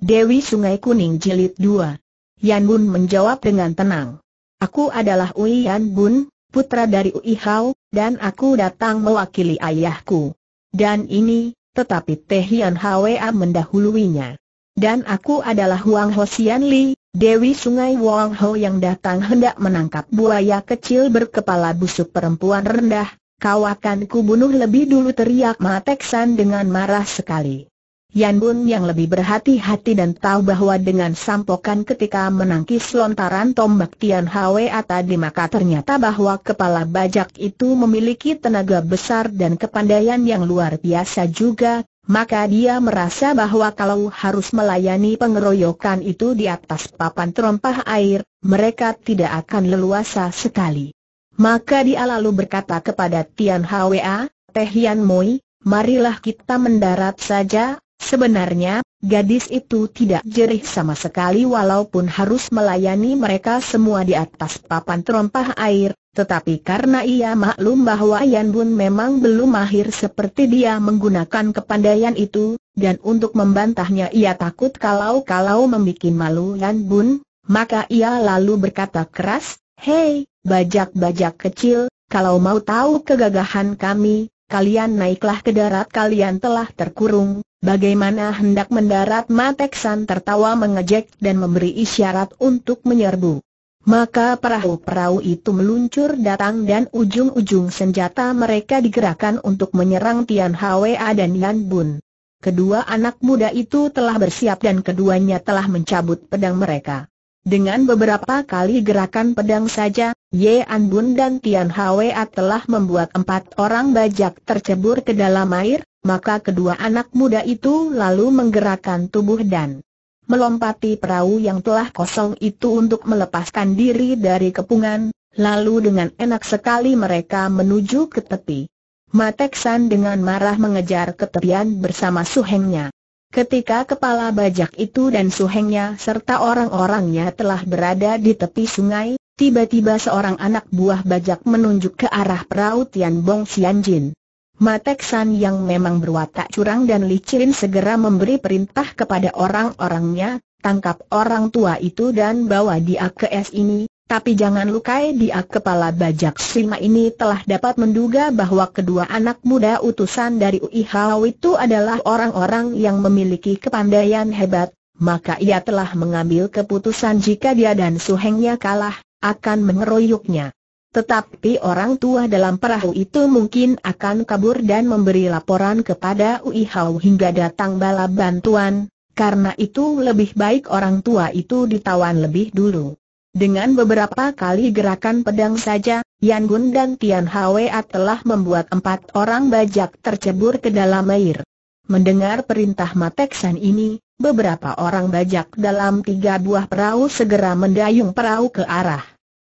Dewi Sungai Kuning Jilid 2. Yan Bun menjawab dengan tenang. Aku adalah Ui Yan Bun, putra dari Ui Hao, dan aku datang mewakili ayahku. Dan ini, tetapi Teh Yan Hwa mendahuluinya. Dan aku adalah Huang Ho Xian Li, Dewi Sungai Wang Ho yang datang hendak menangkap buaya kecil berkepala busuk perempuan rendah, kau akan kubunuh lebih dulu teriak Mateksan dengan marah sekali. Yan Bun yang lebih berhati-hati dan tahu bahwa dengan sampokan ketika menangkis lontaran tombak Tian Hwe tadi maka ternyata bahwa kepala bajak itu memiliki tenaga besar dan kepandaian yang luar biasa juga, maka dia merasa bahwa kalau harus melayani pengeroyokan itu di atas papan terompah air, mereka tidak akan leluasa sekali. Maka dia lalu berkata kepada Tian Hwa, ah, Teh Yan Mui marilah kita mendarat saja, Sebenarnya, gadis itu tidak jerih sama sekali walaupun harus melayani mereka semua di atas papan terompah air, tetapi karena ia maklum bahwa Yan Bun memang belum mahir seperti dia menggunakan kepandaian itu, dan untuk membantahnya ia takut kalau-kalau membuat malu Yan Bun, maka ia lalu berkata keras, Hei, bajak-bajak kecil, kalau mau tahu kegagahan kami, kalian naiklah ke darat kalian telah terkurung, Bagaimana hendak mendarat Mateksan tertawa mengejek dan memberi isyarat untuk menyerbu. Maka perahu-perahu itu meluncur datang dan ujung-ujung senjata mereka digerakkan untuk menyerang Tian Hwa dan Yan Bun. Kedua anak muda itu telah bersiap dan keduanya telah mencabut pedang mereka. Dengan beberapa kali gerakan pedang saja, Ye An Bun dan Tian Hwa telah membuat empat orang bajak tercebur ke dalam air, maka kedua anak muda itu lalu menggerakkan tubuh dan melompati perahu yang telah kosong itu untuk melepaskan diri dari kepungan, lalu dengan enak sekali mereka menuju ke tepi. Mateksan dengan marah mengejar ke tepian bersama suhengnya. Ketika kepala bajak itu dan suhengnya serta orang-orangnya telah berada di tepi sungai, tiba-tiba seorang anak buah bajak menunjuk ke arah perahu Tian Bong Xianjin. Matek yang memang berwatak curang dan licin segera memberi perintah kepada orang-orangnya, tangkap orang tua itu dan bawa dia ke es ini, tapi jangan lukai dia kepala bajak Sima ini telah dapat menduga bahwa kedua anak muda utusan dari Ui Hau itu adalah orang-orang yang memiliki kepandaian hebat, maka ia telah mengambil keputusan jika dia dan suhengnya kalah, akan mengeroyoknya. Tetapi orang tua dalam perahu itu mungkin akan kabur dan memberi laporan kepada Ui Hau hingga datang bala bantuan, karena itu lebih baik orang tua itu ditawan lebih dulu. Dengan beberapa kali gerakan pedang saja, Yan Gun dan Tian Hwa telah membuat empat orang bajak tercebur ke dalam air. Mendengar perintah Mateksan ini, beberapa orang bajak dalam tiga buah perahu segera mendayung perahu ke arah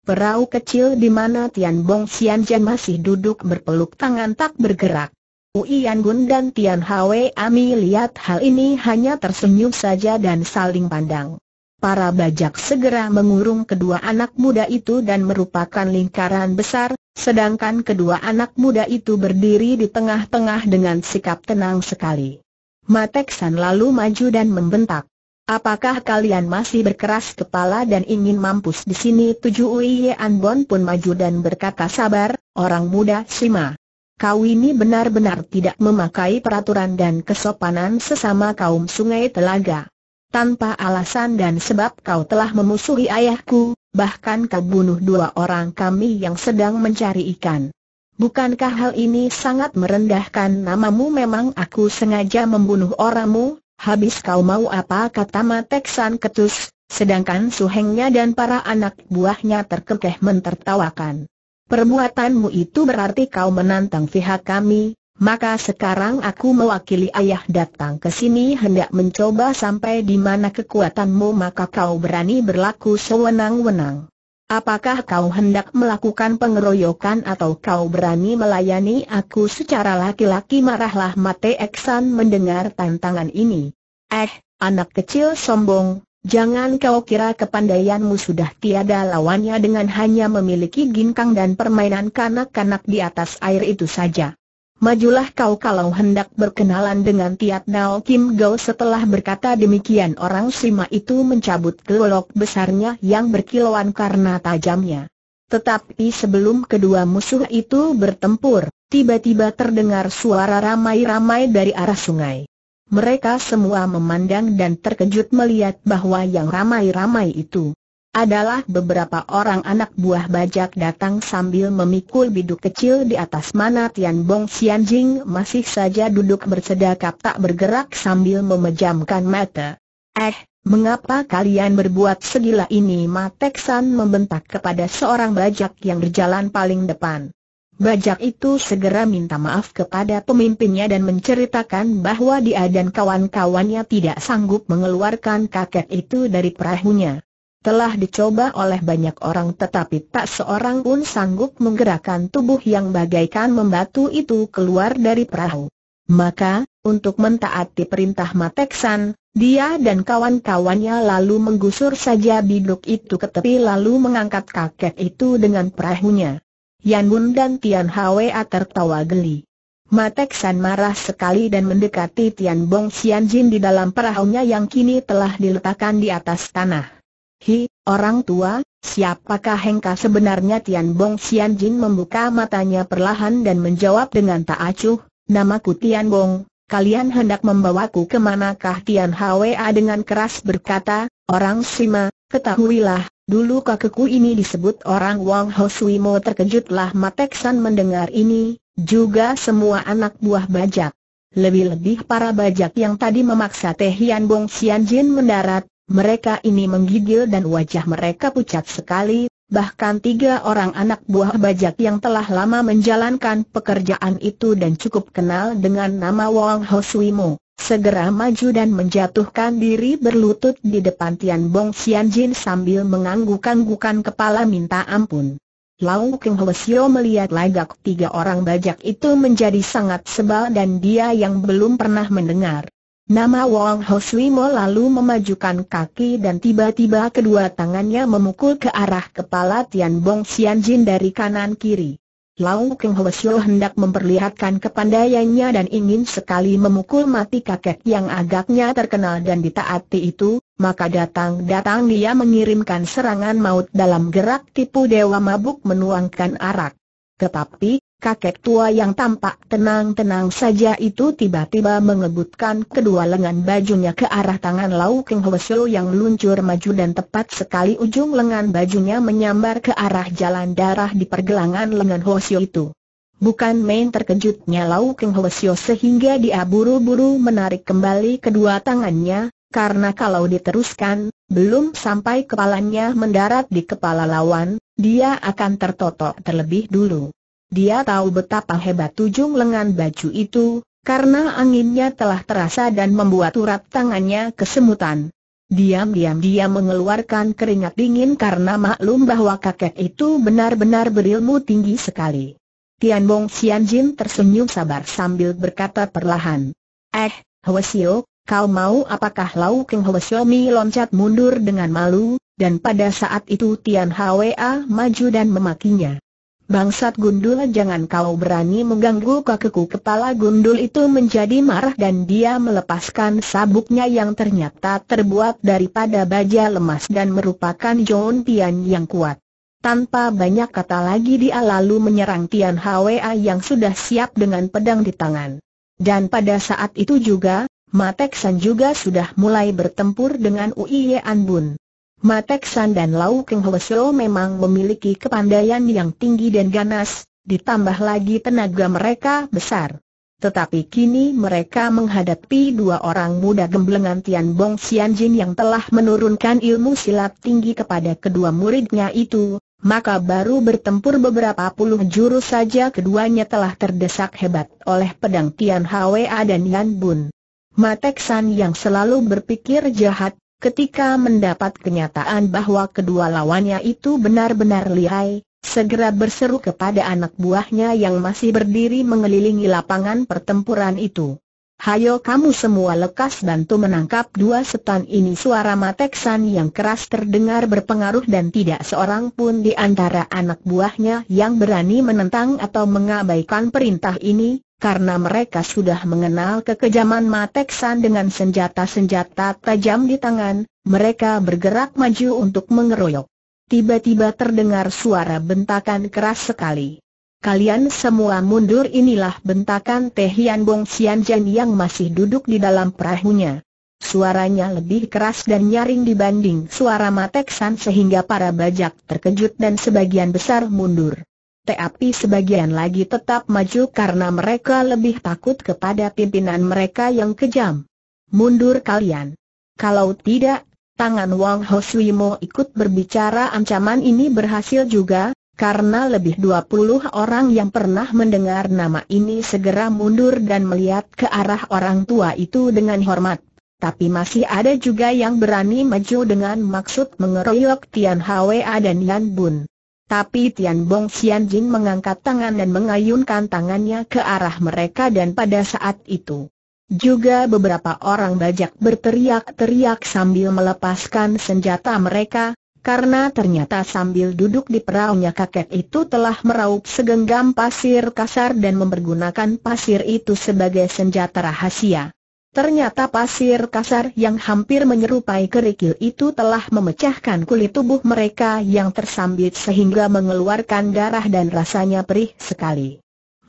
Perahu kecil di mana Tian Bong Xianjian masih duduk berpeluk tangan tak bergerak. Uian Gun dan Tian Hwe Ami lihat hal ini hanya tersenyum saja dan saling pandang. Para bajak segera mengurung kedua anak muda itu dan merupakan lingkaran besar, sedangkan kedua anak muda itu berdiri di tengah-tengah dengan sikap tenang sekali. Matek lalu maju dan membentak. Apakah kalian masih berkeras kepala dan ingin mampus di sini? Tujuh Uiye Anbon pun maju dan berkata sabar, orang muda Sima. Kau ini benar-benar tidak memakai peraturan dan kesopanan sesama kaum sungai telaga. Tanpa alasan dan sebab kau telah memusuhi ayahku, bahkan kau bunuh dua orang kami yang sedang mencari ikan. Bukankah hal ini sangat merendahkan namamu memang aku sengaja membunuh orangmu, Habis kau mau apa kata Mateksan ketus, sedangkan suhengnya dan para anak buahnya terkekeh mentertawakan. Perbuatanmu itu berarti kau menantang pihak kami, maka sekarang aku mewakili ayah datang ke sini hendak mencoba sampai di mana kekuatanmu maka kau berani berlaku sewenang-wenang. Apakah kau hendak melakukan pengeroyokan atau kau berani melayani aku secara laki-laki marahlah Mate Eksan mendengar tantangan ini. Eh, anak kecil sombong, jangan kau kira kepandaianmu sudah tiada lawannya dengan hanya memiliki ginkang dan permainan kanak-kanak di atas air itu saja majulah kau kalau hendak berkenalan dengan Tiat Nao Kim Go setelah berkata demikian orang Sima itu mencabut kelolok besarnya yang berkilauan karena tajamnya. Tetapi sebelum kedua musuh itu bertempur, tiba-tiba terdengar suara ramai-ramai dari arah sungai. Mereka semua memandang dan terkejut melihat bahwa yang ramai-ramai itu adalah beberapa orang anak buah bajak datang sambil memikul biduk kecil di atas mana Tian Bong Jing masih saja duduk bersedakap tak bergerak sambil memejamkan mata. Eh, mengapa kalian berbuat segila ini? San membentak kepada seorang bajak yang berjalan paling depan. Bajak itu segera minta maaf kepada pemimpinnya dan menceritakan bahwa dia dan kawan-kawannya tidak sanggup mengeluarkan kakek itu dari perahunya telah dicoba oleh banyak orang tetapi tak seorang pun sanggup menggerakkan tubuh yang bagaikan membatu itu keluar dari perahu. Maka, untuk mentaati perintah Mateksan, dia dan kawan-kawannya lalu menggusur saja biduk itu ke tepi lalu mengangkat kakek itu dengan perahunya. Yan Bun dan Tian Hwa tertawa geli. Mateksan marah sekali dan mendekati Tian Bong Jin di dalam perahunya yang kini telah diletakkan di atas tanah. Hi, orang tua, siapakah Hengka sebenarnya Tian Bong Xian Jin membuka matanya perlahan dan menjawab dengan tak acuh, namaku Tian Bong, kalian hendak membawaku kemanakah Tian Hwa dengan keras berkata, orang Sima, ketahuilah, dulu kakekku ini disebut orang Wang Ho Sui Mo terkejutlah Matek mendengar ini, juga semua anak buah bajak. Lebih-lebih para bajak yang tadi memaksa Teh Hian Bong Xian Jin mendarat, mereka ini menggigil dan wajah mereka pucat sekali, bahkan tiga orang anak buah bajak yang telah lama menjalankan pekerjaan itu dan cukup kenal dengan nama Wong Ho Sui segera maju dan menjatuhkan diri berlutut di depan Tian Bong Xian Jin sambil mengangguk-anggukan kepala minta ampun. Lau King Hwasyo melihat lagak tiga orang bajak itu menjadi sangat sebal dan dia yang belum pernah mendengar Nama Wong Ho Mo lalu memajukan kaki dan tiba-tiba kedua tangannya memukul ke arah kepala Tian Bong Jin dari kanan kiri. Lau Keng Ho Shio hendak memperlihatkan kepandaiannya dan ingin sekali memukul mati kakek yang agaknya terkenal dan ditaati itu, maka datang-datang dia mengirimkan serangan maut dalam gerak tipu dewa mabuk menuangkan arak. Tetapi, kakek tua yang tampak tenang-tenang saja itu tiba-tiba mengebutkan kedua lengan bajunya ke arah tangan Lau Keng Hwesyo yang luncur maju dan tepat sekali ujung lengan bajunya menyambar ke arah jalan darah di pergelangan lengan Hwesyo itu. Bukan main terkejutnya Lau Keng Hwesyo sehingga dia buru-buru menarik kembali kedua tangannya, karena kalau diteruskan, belum sampai kepalanya mendarat di kepala lawan, dia akan tertotok terlebih dulu. Dia tahu betapa hebat tujung lengan baju itu, karena anginnya telah terasa dan membuat urat tangannya kesemutan. Diam-diam dia mengeluarkan keringat dingin karena maklum bahwa kakek itu benar-benar berilmu tinggi sekali. Tian Bong Xian Jin tersenyum sabar sambil berkata perlahan. Eh, Hwasio, kau mau apakah Lau Keng Mi loncat mundur dengan malu, dan pada saat itu Tian Hwa maju dan memakinya. Bangsat gundul jangan kau berani mengganggu kakiku Kepala gundul itu menjadi marah dan dia melepaskan sabuknya yang ternyata terbuat daripada baja lemas dan merupakan John Tian yang kuat Tanpa banyak kata lagi dia lalu menyerang Tian Hwa yang sudah siap dengan pedang di tangan Dan pada saat itu juga, Matek San juga sudah mulai bertempur dengan Uie Anbun Matek San dan Lau Keng Hwesyo memang memiliki kepandaian yang tinggi dan ganas, ditambah lagi tenaga mereka besar. Tetapi kini mereka menghadapi dua orang muda gemblengan Tian Bong Jin yang telah menurunkan ilmu silat tinggi kepada kedua muridnya itu, maka baru bertempur beberapa puluh jurus saja keduanya telah terdesak hebat oleh pedang Tian Hwa dan Yan Bun. Matek San yang selalu berpikir jahat, Ketika mendapat kenyataan bahwa kedua lawannya itu benar-benar lihai, segera berseru kepada anak buahnya yang masih berdiri mengelilingi lapangan pertempuran itu. Hayo kamu semua lekas bantu menangkap dua setan ini Suara mateksan yang keras terdengar berpengaruh dan tidak seorang pun di antara anak buahnya yang berani menentang atau mengabaikan perintah ini karena mereka sudah mengenal kekejaman Mateksan dengan senjata-senjata tajam di tangan, mereka bergerak maju untuk mengeroyok. Tiba-tiba terdengar suara bentakan keras sekali. Kalian semua mundur inilah bentakan Teh Hian Bong Jan yang masih duduk di dalam perahunya. Suaranya lebih keras dan nyaring dibanding suara Mateksan sehingga para bajak terkejut dan sebagian besar mundur tapi sebagian lagi tetap maju karena mereka lebih takut kepada pimpinan mereka yang kejam. Mundur kalian. Kalau tidak, tangan Wang Ho Mo ikut berbicara ancaman ini berhasil juga, karena lebih 20 orang yang pernah mendengar nama ini segera mundur dan melihat ke arah orang tua itu dengan hormat. Tapi masih ada juga yang berani maju dengan maksud mengeroyok Tian Hwa dan Yan Bun. Tapi Tian Bong Xian Jing mengangkat tangan dan mengayunkan tangannya ke arah mereka dan pada saat itu juga beberapa orang bajak berteriak-teriak sambil melepaskan senjata mereka, karena ternyata sambil duduk di perahunya kakek itu telah meraup segenggam pasir kasar dan mempergunakan pasir itu sebagai senjata rahasia. Ternyata pasir kasar yang hampir menyerupai kerikil itu telah memecahkan kulit tubuh mereka yang tersambit sehingga mengeluarkan darah dan rasanya perih sekali.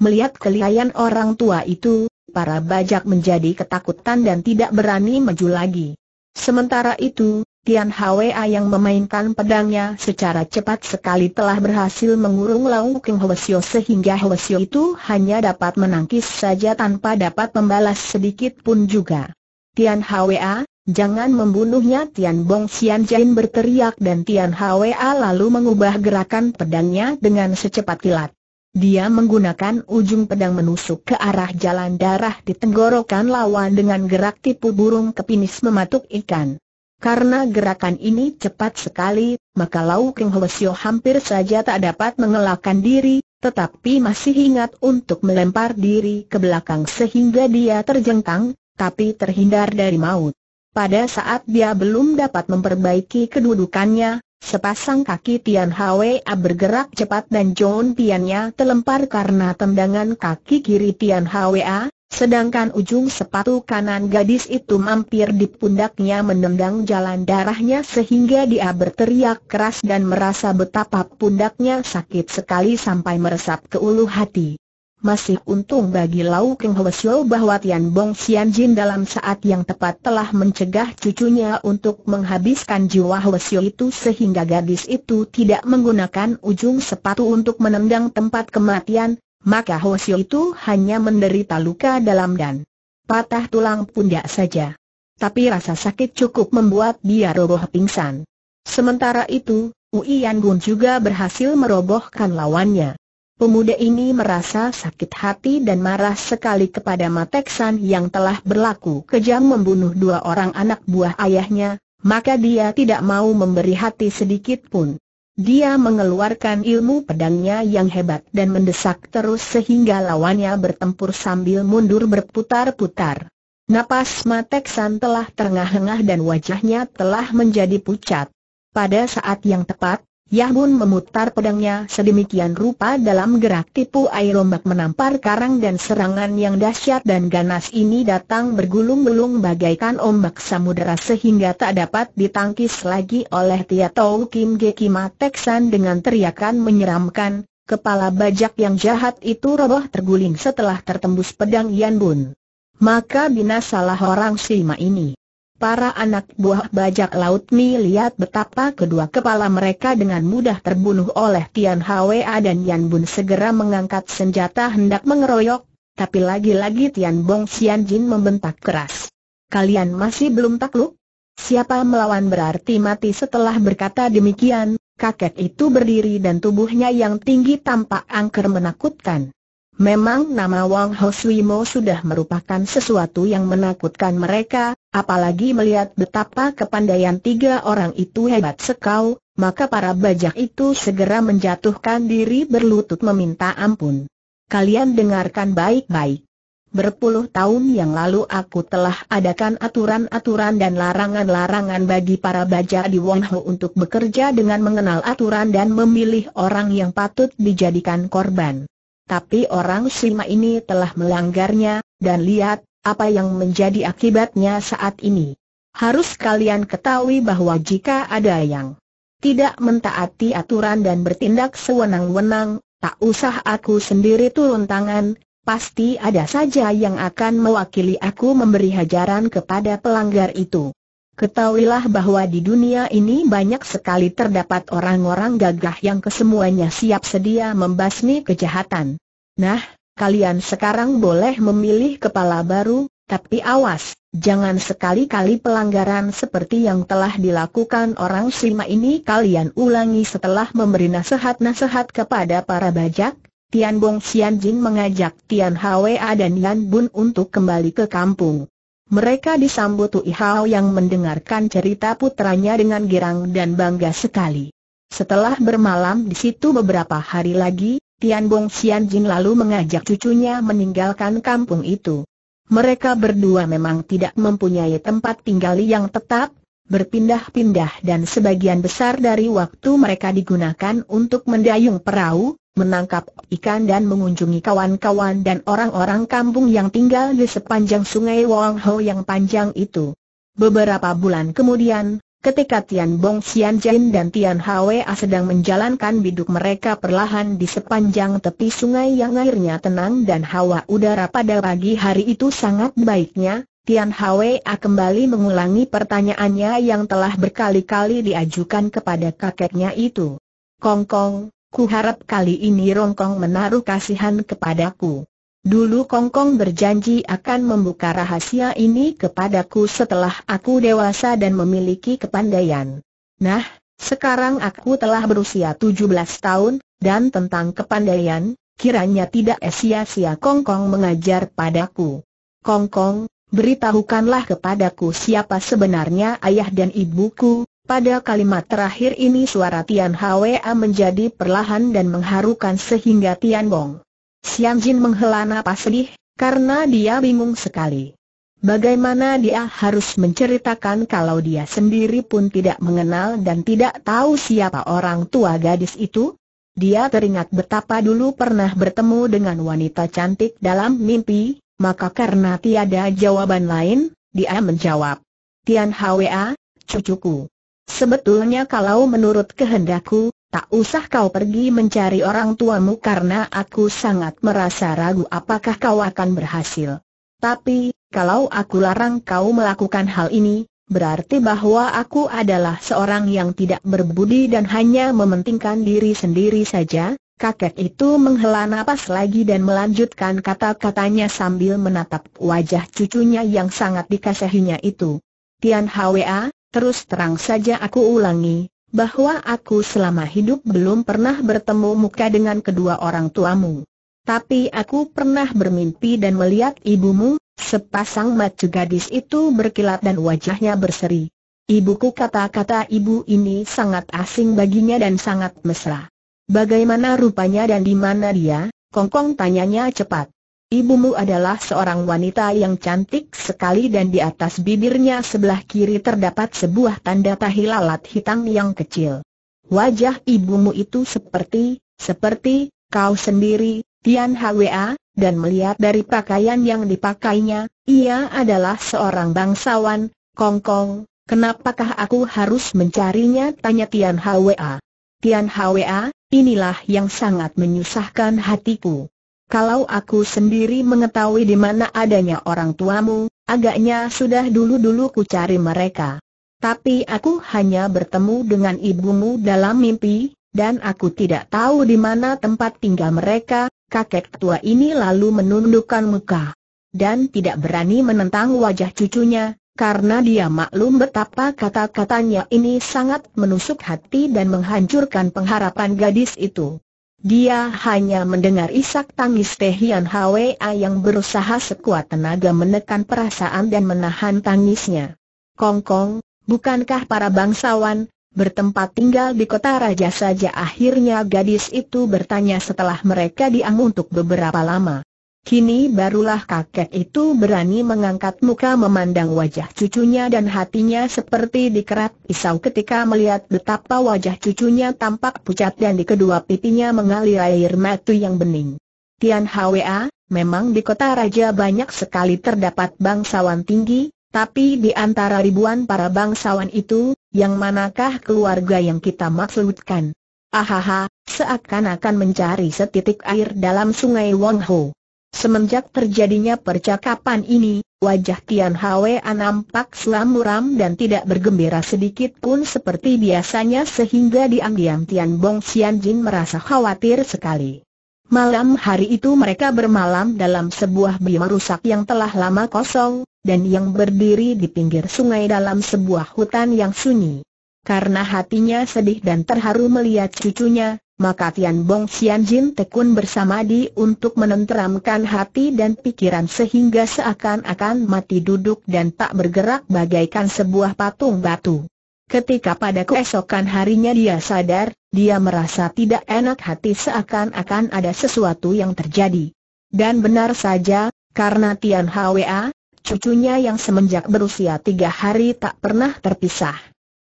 Melihat kelihayan orang tua itu, para bajak menjadi ketakutan dan tidak berani maju lagi. Sementara itu, Tian Hwa yang memainkan pedangnya secara cepat sekali telah berhasil mengurung Lau King Hwasyo sehingga Hwasyo itu hanya dapat menangkis saja tanpa dapat membalas sedikit pun juga. Tian Hwa, jangan membunuhnya Tian Bong Xian Jain berteriak dan Tian Hwa lalu mengubah gerakan pedangnya dengan secepat kilat. Dia menggunakan ujung pedang menusuk ke arah jalan darah di tenggorokan lawan dengan gerak tipu burung kepinis mematuk ikan. Karena gerakan ini cepat sekali, maka Lau Keng Hwesyo hampir saja tak dapat mengelakkan diri, tetapi masih ingat untuk melempar diri ke belakang sehingga dia terjengkang, tapi terhindar dari maut. Pada saat dia belum dapat memperbaiki kedudukannya, sepasang kaki Tian Hwa bergerak cepat dan John Tiannya terlempar karena tendangan kaki kiri Tian Hwa, Sedangkan ujung sepatu kanan gadis itu mampir di pundaknya menendang jalan darahnya sehingga dia berteriak keras dan merasa betapa pundaknya sakit sekali sampai meresap ke ulu hati. Masih untung bagi Lau Keng Hwasyo bahwa Tian Bong Sian Jin dalam saat yang tepat telah mencegah cucunya untuk menghabiskan jiwa Hwasyo itu sehingga gadis itu tidak menggunakan ujung sepatu untuk menendang tempat kematian, maka Hosio itu hanya menderita luka dalam dan patah tulang pundak saja. Tapi rasa sakit cukup membuat dia roboh pingsan. Sementara itu, Uian Gun juga berhasil merobohkan lawannya. Pemuda ini merasa sakit hati dan marah sekali kepada San yang telah berlaku kejam membunuh dua orang anak buah ayahnya, maka dia tidak mau memberi hati sedikit pun. Dia mengeluarkan ilmu pedangnya yang hebat dan mendesak terus sehingga lawannya bertempur sambil mundur berputar-putar. Napas Mateksan telah terengah-engah dan wajahnya telah menjadi pucat. Pada saat yang tepat, Yahbun memutar pedangnya sedemikian rupa dalam gerak tipu air ombak menampar karang dan serangan yang dahsyat dan ganas ini datang bergulung-gulung bagaikan ombak samudera sehingga tak dapat ditangkis lagi oleh Tia Tau Kim Ge Kima Teksan dengan teriakan menyeramkan, kepala bajak yang jahat itu roboh terguling setelah tertembus pedang Yanbun. Maka binasalah orang Sima ini. Para anak buah bajak laut Mi lihat betapa kedua kepala mereka dengan mudah terbunuh oleh Tian Hwa dan Yan Bun segera mengangkat senjata hendak mengeroyok, tapi lagi-lagi Tian Bong Xian Jin membentak keras. Kalian masih belum takluk? Siapa melawan berarti mati setelah berkata demikian, kakek itu berdiri dan tubuhnya yang tinggi tampak angker menakutkan. Memang nama Wang Ho Sui Mo sudah merupakan sesuatu yang menakutkan mereka, apalagi melihat betapa kepandaian tiga orang itu hebat sekau, maka para bajak itu segera menjatuhkan diri berlutut meminta ampun. Kalian dengarkan baik-baik. Berpuluh tahun yang lalu aku telah adakan aturan-aturan dan larangan-larangan bagi para bajak di Wonho untuk bekerja dengan mengenal aturan dan memilih orang yang patut dijadikan korban tapi orang Sima ini telah melanggarnya, dan lihat, apa yang menjadi akibatnya saat ini. Harus kalian ketahui bahwa jika ada yang tidak mentaati aturan dan bertindak sewenang-wenang, tak usah aku sendiri turun tangan, pasti ada saja yang akan mewakili aku memberi hajaran kepada pelanggar itu. Ketahuilah bahwa di dunia ini banyak sekali terdapat orang-orang gagah yang kesemuanya siap sedia membasmi kejahatan. Nah, kalian sekarang boleh memilih kepala baru, tapi awas, jangan sekali-kali pelanggaran seperti yang telah dilakukan orang Sima ini kalian ulangi setelah memberi nasihat-nasihat kepada para bajak. Tian Bong Xian Jin mengajak Tian Hwa dan Yan Bun untuk kembali ke kampung. Mereka disambut Tui Hao yang mendengarkan cerita putranya dengan girang dan bangga sekali. Setelah bermalam di situ beberapa hari lagi, Tian Bong Xian Jin lalu mengajak cucunya meninggalkan kampung itu. Mereka berdua memang tidak mempunyai tempat tinggal yang tetap, berpindah-pindah dan sebagian besar dari waktu mereka digunakan untuk mendayung perahu, menangkap ikan dan mengunjungi kawan-kawan dan orang-orang kampung yang tinggal di sepanjang sungai Wong Ho yang panjang itu. Beberapa bulan kemudian, ketika Tian Bong Xian Jin dan Tian Hwa sedang menjalankan biduk mereka perlahan di sepanjang tepi sungai yang airnya tenang dan hawa udara pada pagi hari itu sangat baiknya, Tian Hwa kembali mengulangi pertanyaannya yang telah berkali-kali diajukan kepada kakeknya itu. Kongkong, -kong, Ku harap kali ini Rongkong menaruh kasihan kepadaku. Dulu Kongkong berjanji akan membuka rahasia ini kepadaku setelah aku dewasa dan memiliki kepandaian. Nah, sekarang aku telah berusia 17 tahun, dan tentang kepandaian, kiranya tidak sia-sia Kongkong mengajar padaku. Kongkong, beritahukanlah kepadaku siapa sebenarnya ayah dan ibuku, pada kalimat terakhir ini suara Tian Hwa menjadi perlahan dan mengharukan sehingga Tian Bong. Siang Jin menghela napas sedih, karena dia bingung sekali. Bagaimana dia harus menceritakan kalau dia sendiri pun tidak mengenal dan tidak tahu siapa orang tua gadis itu? Dia teringat betapa dulu pernah bertemu dengan wanita cantik dalam mimpi, maka karena tiada jawaban lain, dia menjawab, Tian Hwa, cucuku. Sebetulnya kalau menurut kehendakku, tak usah kau pergi mencari orang tuamu karena aku sangat merasa ragu apakah kau akan berhasil. Tapi, kalau aku larang kau melakukan hal ini, berarti bahwa aku adalah seorang yang tidak berbudi dan hanya mementingkan diri sendiri saja. Kakek itu menghela nafas lagi dan melanjutkan kata-katanya sambil menatap wajah cucunya yang sangat dikasihinya itu. Tian Hwa, Terus terang saja aku ulangi, bahwa aku selama hidup belum pernah bertemu muka dengan kedua orang tuamu. Tapi aku pernah bermimpi dan melihat ibumu, sepasang mata gadis itu berkilat dan wajahnya berseri. Ibuku kata-kata ibu ini sangat asing baginya dan sangat mesra. Bagaimana rupanya dan di mana dia? Kongkong tanyanya cepat. Ibumu adalah seorang wanita yang cantik sekali dan di atas bibirnya sebelah kiri terdapat sebuah tanda tahi lalat hitam yang kecil. Wajah ibumu itu seperti, seperti, kau sendiri, Tian Hwa, dan melihat dari pakaian yang dipakainya, ia adalah seorang bangsawan, Kongkong, kenapakah aku harus mencarinya tanya Tian Hwa. Tian Hwa, inilah yang sangat menyusahkan hatiku. Kalau aku sendiri mengetahui di mana adanya orang tuamu, agaknya sudah dulu-dulu ku cari mereka. Tapi aku hanya bertemu dengan ibumu dalam mimpi, dan aku tidak tahu di mana tempat tinggal mereka, kakek tua ini lalu menundukkan muka. Dan tidak berani menentang wajah cucunya, karena dia maklum betapa kata-katanya ini sangat menusuk hati dan menghancurkan pengharapan gadis itu. Dia hanya mendengar isak tangis Tehian Hwa yang berusaha sekuat tenaga menekan perasaan dan menahan tangisnya. Kongkong, bukankah para bangsawan, bertempat tinggal di kota raja saja akhirnya gadis itu bertanya setelah mereka diam untuk beberapa lama. Kini barulah kakek itu berani mengangkat muka memandang wajah cucunya dan hatinya seperti dikerat pisau ketika melihat betapa wajah cucunya tampak pucat dan di kedua pipinya mengalir air mata yang bening. Tian Hwa, memang di kota raja banyak sekali terdapat bangsawan tinggi, tapi di antara ribuan para bangsawan itu, yang manakah keluarga yang kita maksudkan? Ahaha, seakan-akan mencari setitik air dalam sungai Wong Ho. Semenjak terjadinya percakapan ini, wajah Tian Hwe nampak selam muram dan tidak bergembira sedikit pun seperti biasanya sehingga diam-diam Tian Bong Xian Jin merasa khawatir sekali. Malam hari itu mereka bermalam dalam sebuah bima rusak yang telah lama kosong, dan yang berdiri di pinggir sungai dalam sebuah hutan yang sunyi. Karena hatinya sedih dan terharu melihat cucunya, maka Tian Bong Xian Jin tekun di untuk menenteramkan hati dan pikiran sehingga seakan-akan mati duduk dan tak bergerak bagaikan sebuah patung batu. Ketika pada keesokan harinya dia sadar, dia merasa tidak enak hati seakan-akan ada sesuatu yang terjadi. Dan benar saja, karena Tian Hwa, cucunya yang semenjak berusia tiga hari tak pernah terpisah.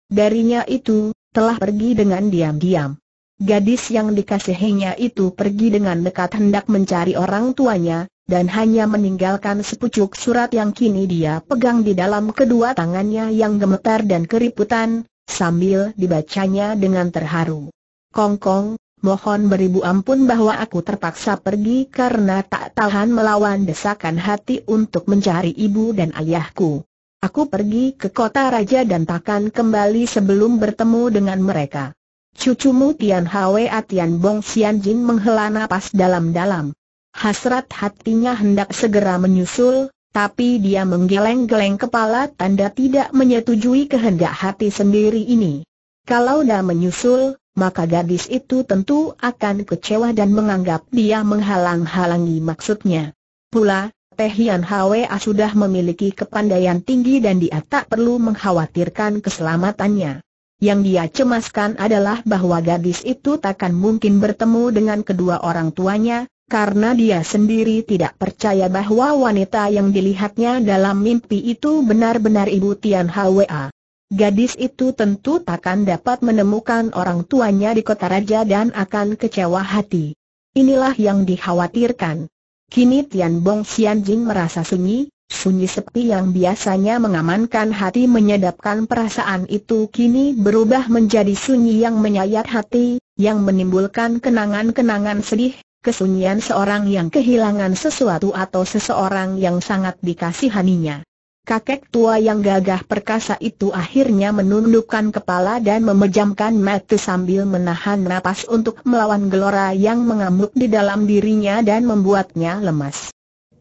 Darinya itu, telah pergi dengan diam-diam. Gadis yang dikasihinya itu pergi dengan dekat hendak mencari orang tuanya, dan hanya meninggalkan sepucuk surat yang kini dia pegang di dalam kedua tangannya yang gemetar dan keriputan, sambil dibacanya dengan terharu. Kongkong, mohon beribu ampun bahwa aku terpaksa pergi karena tak tahan melawan desakan hati untuk mencari ibu dan ayahku. Aku pergi ke kota raja dan takkan kembali sebelum bertemu dengan mereka. Cucumu Tian Hwe Tian Bong Xian Jin menghela nafas dalam-dalam. Hasrat hatinya hendak segera menyusul, tapi dia menggeleng-geleng kepala tanda tidak menyetujui kehendak hati sendiri ini. Kalau dah menyusul, maka gadis itu tentu akan kecewa dan menganggap dia menghalang-halangi maksudnya. Pula, Teh Hian sudah memiliki kepandaian tinggi dan dia tak perlu mengkhawatirkan keselamatannya. Yang dia cemaskan adalah bahwa gadis itu takkan mungkin bertemu dengan kedua orang tuanya, karena dia sendiri tidak percaya bahwa wanita yang dilihatnya dalam mimpi itu benar-benar ibu Tian Hwa. Gadis itu tentu takkan dapat menemukan orang tuanya di kota raja dan akan kecewa hati. Inilah yang dikhawatirkan. Kini Tian Bong Xianjing merasa sunyi, Sunyi sepi yang biasanya mengamankan hati menyedapkan perasaan itu kini berubah menjadi sunyi yang menyayat hati, yang menimbulkan kenangan-kenangan sedih, kesunyian seorang yang kehilangan sesuatu atau seseorang yang sangat dikasihaninya. Kakek tua yang gagah perkasa itu akhirnya menundukkan kepala dan memejamkan mata sambil menahan napas untuk melawan gelora yang mengamuk di dalam dirinya dan membuatnya lemas.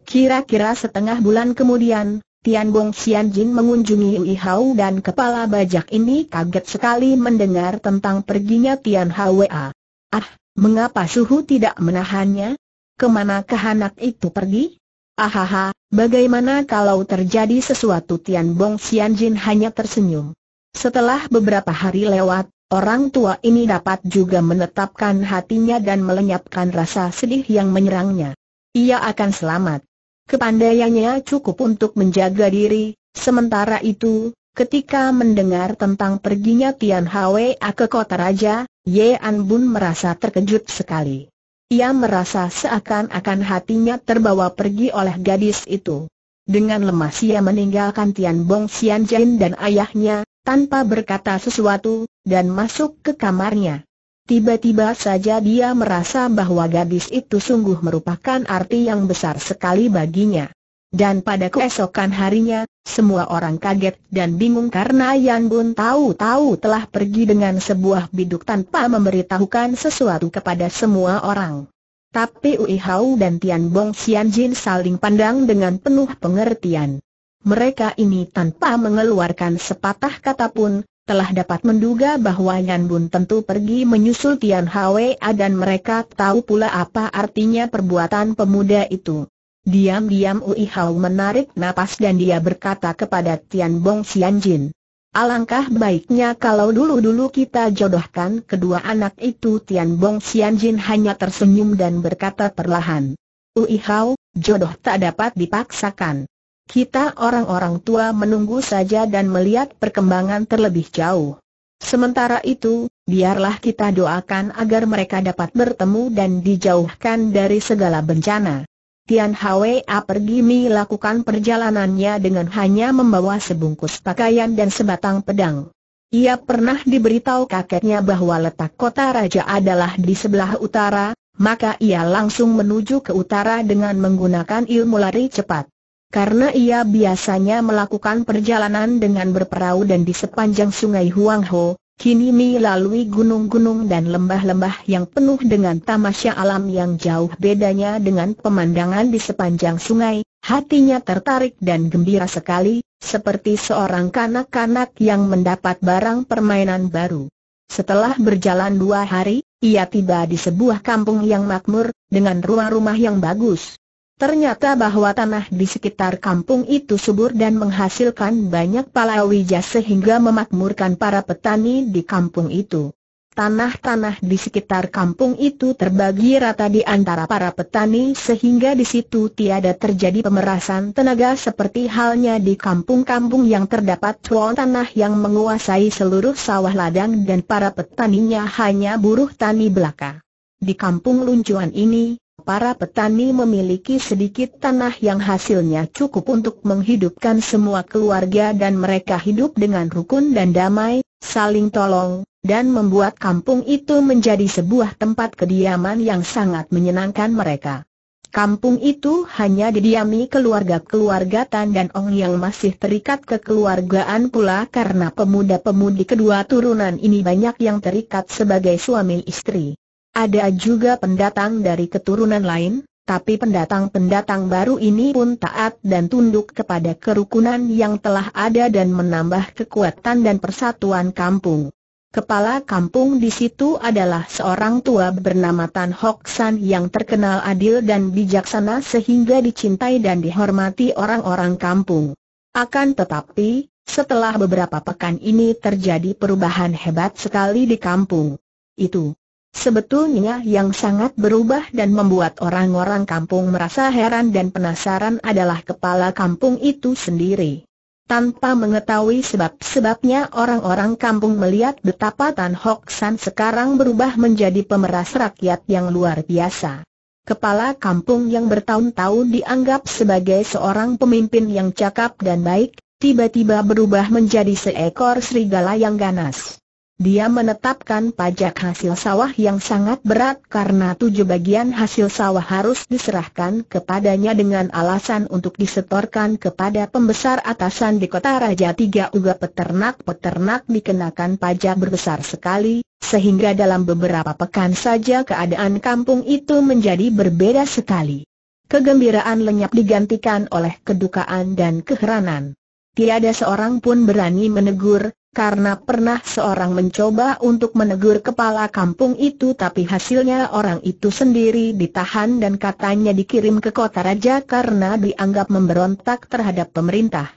Kira-kira setengah bulan kemudian, Tian Bong Xian Jin mengunjungi Ui Hao dan kepala bajak ini kaget sekali mendengar tentang perginya Tian Hwa. Ah, mengapa Suhu tidak menahannya? Kemana anak itu pergi? Ahaha, bagaimana kalau terjadi sesuatu Tian Bong Xian Jin hanya tersenyum. Setelah beberapa hari lewat, orang tua ini dapat juga menetapkan hatinya dan melenyapkan rasa sedih yang menyerangnya. Ia akan selamat. Kepandaiannya cukup untuk menjaga diri, sementara itu, ketika mendengar tentang perginya Tian Hwa ke kota raja, Ye An Bun merasa terkejut sekali. Ia merasa seakan-akan hatinya terbawa pergi oleh gadis itu. Dengan lemas ia meninggalkan Tian Bong Xian Jin dan ayahnya, tanpa berkata sesuatu, dan masuk ke kamarnya. Tiba-tiba saja dia merasa bahwa gadis itu sungguh merupakan arti yang besar sekali baginya. Dan pada keesokan harinya, semua orang kaget dan bingung karena Yan Bun tahu-tahu telah pergi dengan sebuah biduk tanpa memberitahukan sesuatu kepada semua orang. Tapi Ui Hao dan Tian Bong Xian Jin saling pandang dengan penuh pengertian. Mereka ini tanpa mengeluarkan sepatah kata pun, telah dapat menduga bahwa Yan Bun tentu pergi menyusul Tian Hwa dan mereka tahu pula apa artinya perbuatan pemuda itu. Diam-diam Ui Hao menarik napas dan dia berkata kepada Tian Bong Jin, Alangkah baiknya kalau dulu-dulu kita jodohkan kedua anak itu Tian Bong Xian Jin hanya tersenyum dan berkata perlahan. Ui Hao, jodoh tak dapat dipaksakan. Kita orang-orang tua menunggu saja dan melihat perkembangan terlebih jauh. Sementara itu, biarlah kita doakan agar mereka dapat bertemu dan dijauhkan dari segala bencana. Tian Hwa pergi melakukan perjalanannya dengan hanya membawa sebungkus pakaian dan sebatang pedang. Ia pernah diberitahu kakeknya bahwa letak kota raja adalah di sebelah utara, maka ia langsung menuju ke utara dengan menggunakan ilmu lari cepat. Karena ia biasanya melakukan perjalanan dengan berperahu dan di sepanjang sungai Huangho, kini melalui gunung-gunung dan lembah-lembah yang penuh dengan tamasya alam yang jauh bedanya dengan pemandangan di sepanjang sungai, hatinya tertarik dan gembira sekali, seperti seorang kanak-kanak yang mendapat barang permainan baru. Setelah berjalan dua hari, ia tiba di sebuah kampung yang makmur, dengan rumah-rumah yang bagus. Ternyata bahwa tanah di sekitar kampung itu subur dan menghasilkan banyak palawija sehingga memakmurkan para petani di kampung itu. Tanah-tanah di sekitar kampung itu terbagi rata di antara para petani sehingga di situ tiada terjadi pemerasan tenaga seperti halnya di kampung-kampung yang terdapat cuan tanah yang menguasai seluruh sawah ladang dan para petaninya hanya buruh tani belaka. Di kampung luncuan ini, para petani memiliki sedikit tanah yang hasilnya cukup untuk menghidupkan semua keluarga dan mereka hidup dengan rukun dan damai, saling tolong, dan membuat kampung itu menjadi sebuah tempat kediaman yang sangat menyenangkan mereka. Kampung itu hanya didiami keluarga-keluarga Tan dan Ong yang masih terikat kekeluargaan pula karena pemuda-pemudi kedua turunan ini banyak yang terikat sebagai suami istri. Ada juga pendatang dari keturunan lain, tapi pendatang-pendatang baru ini pun taat dan tunduk kepada kerukunan yang telah ada dan menambah kekuatan dan persatuan kampung. Kepala kampung di situ adalah seorang tua bernama Tan Hok San yang terkenal adil dan bijaksana sehingga dicintai dan dihormati orang-orang kampung. Akan tetapi, setelah beberapa pekan ini terjadi perubahan hebat sekali di kampung. Itu Sebetulnya yang sangat berubah dan membuat orang-orang kampung merasa heran dan penasaran adalah kepala kampung itu sendiri. Tanpa mengetahui sebab-sebabnya orang-orang kampung melihat betapa Tan Hok San sekarang berubah menjadi pemeras rakyat yang luar biasa. Kepala kampung yang bertahun-tahun dianggap sebagai seorang pemimpin yang cakap dan baik, tiba-tiba berubah menjadi seekor serigala yang ganas. Dia menetapkan pajak hasil sawah yang sangat berat karena tujuh bagian hasil sawah harus diserahkan kepadanya dengan alasan untuk disetorkan kepada pembesar atasan di kota Raja Tiga Uga peternak-peternak dikenakan pajak berbesar sekali, sehingga dalam beberapa pekan saja keadaan kampung itu menjadi berbeda sekali. Kegembiraan lenyap digantikan oleh kedukaan dan keheranan. Tiada seorang pun berani menegur, karena pernah seorang mencoba untuk menegur kepala kampung itu tapi hasilnya orang itu sendiri ditahan dan katanya dikirim ke kota raja karena dianggap memberontak terhadap pemerintah.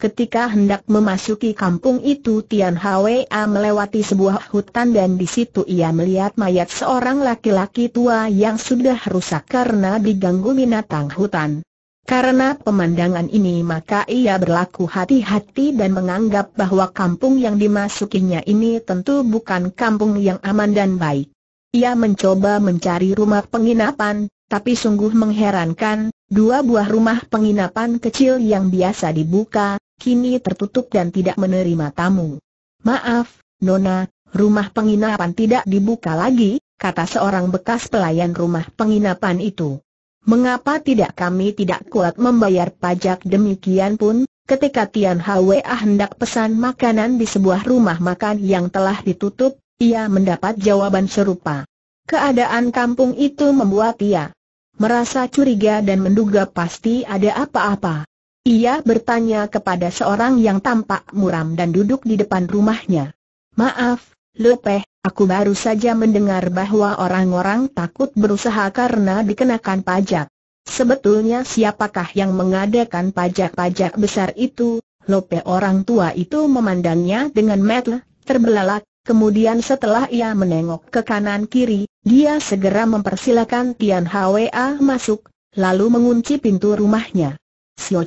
Ketika hendak memasuki kampung itu Tian Hwa melewati sebuah hutan dan di situ ia melihat mayat seorang laki-laki tua yang sudah rusak karena diganggu binatang hutan. Karena pemandangan ini maka ia berlaku hati-hati dan menganggap bahwa kampung yang dimasukinya ini tentu bukan kampung yang aman dan baik. Ia mencoba mencari rumah penginapan, tapi sungguh mengherankan, dua buah rumah penginapan kecil yang biasa dibuka, kini tertutup dan tidak menerima tamu. Maaf, Nona, rumah penginapan tidak dibuka lagi, kata seorang bekas pelayan rumah penginapan itu mengapa tidak kami tidak kuat membayar pajak demikian pun, ketika Tian Hwa hendak pesan makanan di sebuah rumah makan yang telah ditutup, ia mendapat jawaban serupa. Keadaan kampung itu membuat ia merasa curiga dan menduga pasti ada apa-apa. Ia bertanya kepada seorang yang tampak muram dan duduk di depan rumahnya. Maaf, Lope, aku baru saja mendengar bahwa orang-orang takut berusaha karena dikenakan pajak. Sebetulnya siapakah yang mengadakan pajak-pajak besar itu? Lope orang tua itu memandangnya dengan mata terbelalak, kemudian setelah ia menengok ke kanan kiri, dia segera mempersilakan Tian Hwa masuk, lalu mengunci pintu rumahnya. Xiao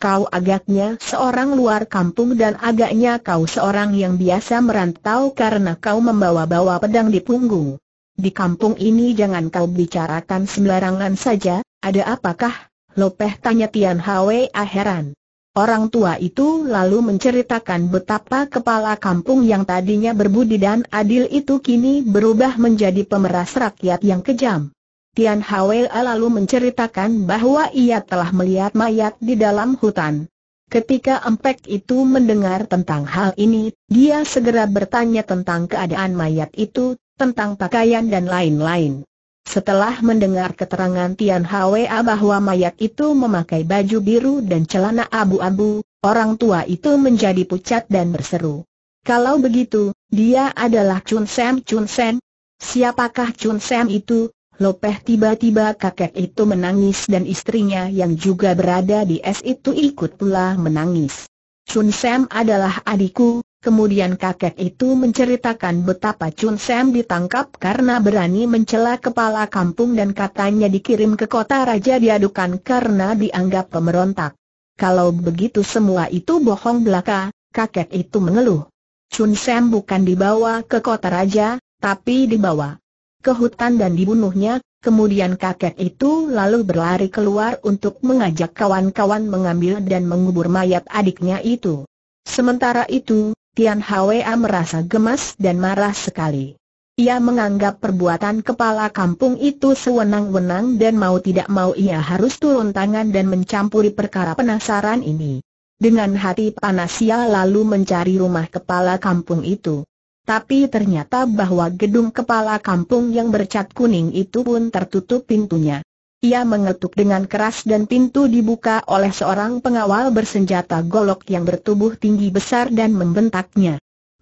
Kau agaknya seorang luar kampung dan agaknya kau seorang yang biasa merantau karena kau membawa-bawa pedang di punggung. Di kampung ini jangan kau bicarakan sembarangan saja, ada apakah? Lopeh tanya Tian Hwe heran. Orang tua itu lalu menceritakan betapa kepala kampung yang tadinya berbudi dan adil itu kini berubah menjadi pemeras rakyat yang kejam. Tian Hwea lalu menceritakan bahwa ia telah melihat mayat di dalam hutan. Ketika Empek itu mendengar tentang hal ini, dia segera bertanya tentang keadaan mayat itu, tentang pakaian dan lain-lain. Setelah mendengar keterangan Tian Hwa bahwa mayat itu memakai baju biru dan celana abu-abu, orang tua itu menjadi pucat dan berseru. Kalau begitu, dia adalah Chun Sam Chun Sen. Siapakah Chun Sam itu? Lopeh tiba-tiba kakek itu menangis dan istrinya yang juga berada di es itu ikut pula menangis. Chun Sam adalah adikku, kemudian kakek itu menceritakan betapa Chun Sam ditangkap karena berani mencela kepala kampung dan katanya dikirim ke kota raja diadukan karena dianggap pemberontak. Kalau begitu semua itu bohong belaka, kakek itu mengeluh. Chun Sam bukan dibawa ke kota raja, tapi dibawa ke hutan dan dibunuhnya, kemudian kakek itu lalu berlari keluar untuk mengajak kawan-kawan mengambil dan mengubur mayat adiknya itu. Sementara itu, Tian Hwa merasa gemas dan marah sekali. Ia menganggap perbuatan kepala kampung itu sewenang-wenang dan mau tidak mau ia harus turun tangan dan mencampuri perkara penasaran ini. Dengan hati panas ia lalu mencari rumah kepala kampung itu. Tapi ternyata bahwa gedung kepala kampung yang bercat kuning itu pun tertutup pintunya. Ia mengetuk dengan keras dan pintu dibuka oleh seorang pengawal bersenjata golok yang bertubuh tinggi besar dan membentaknya.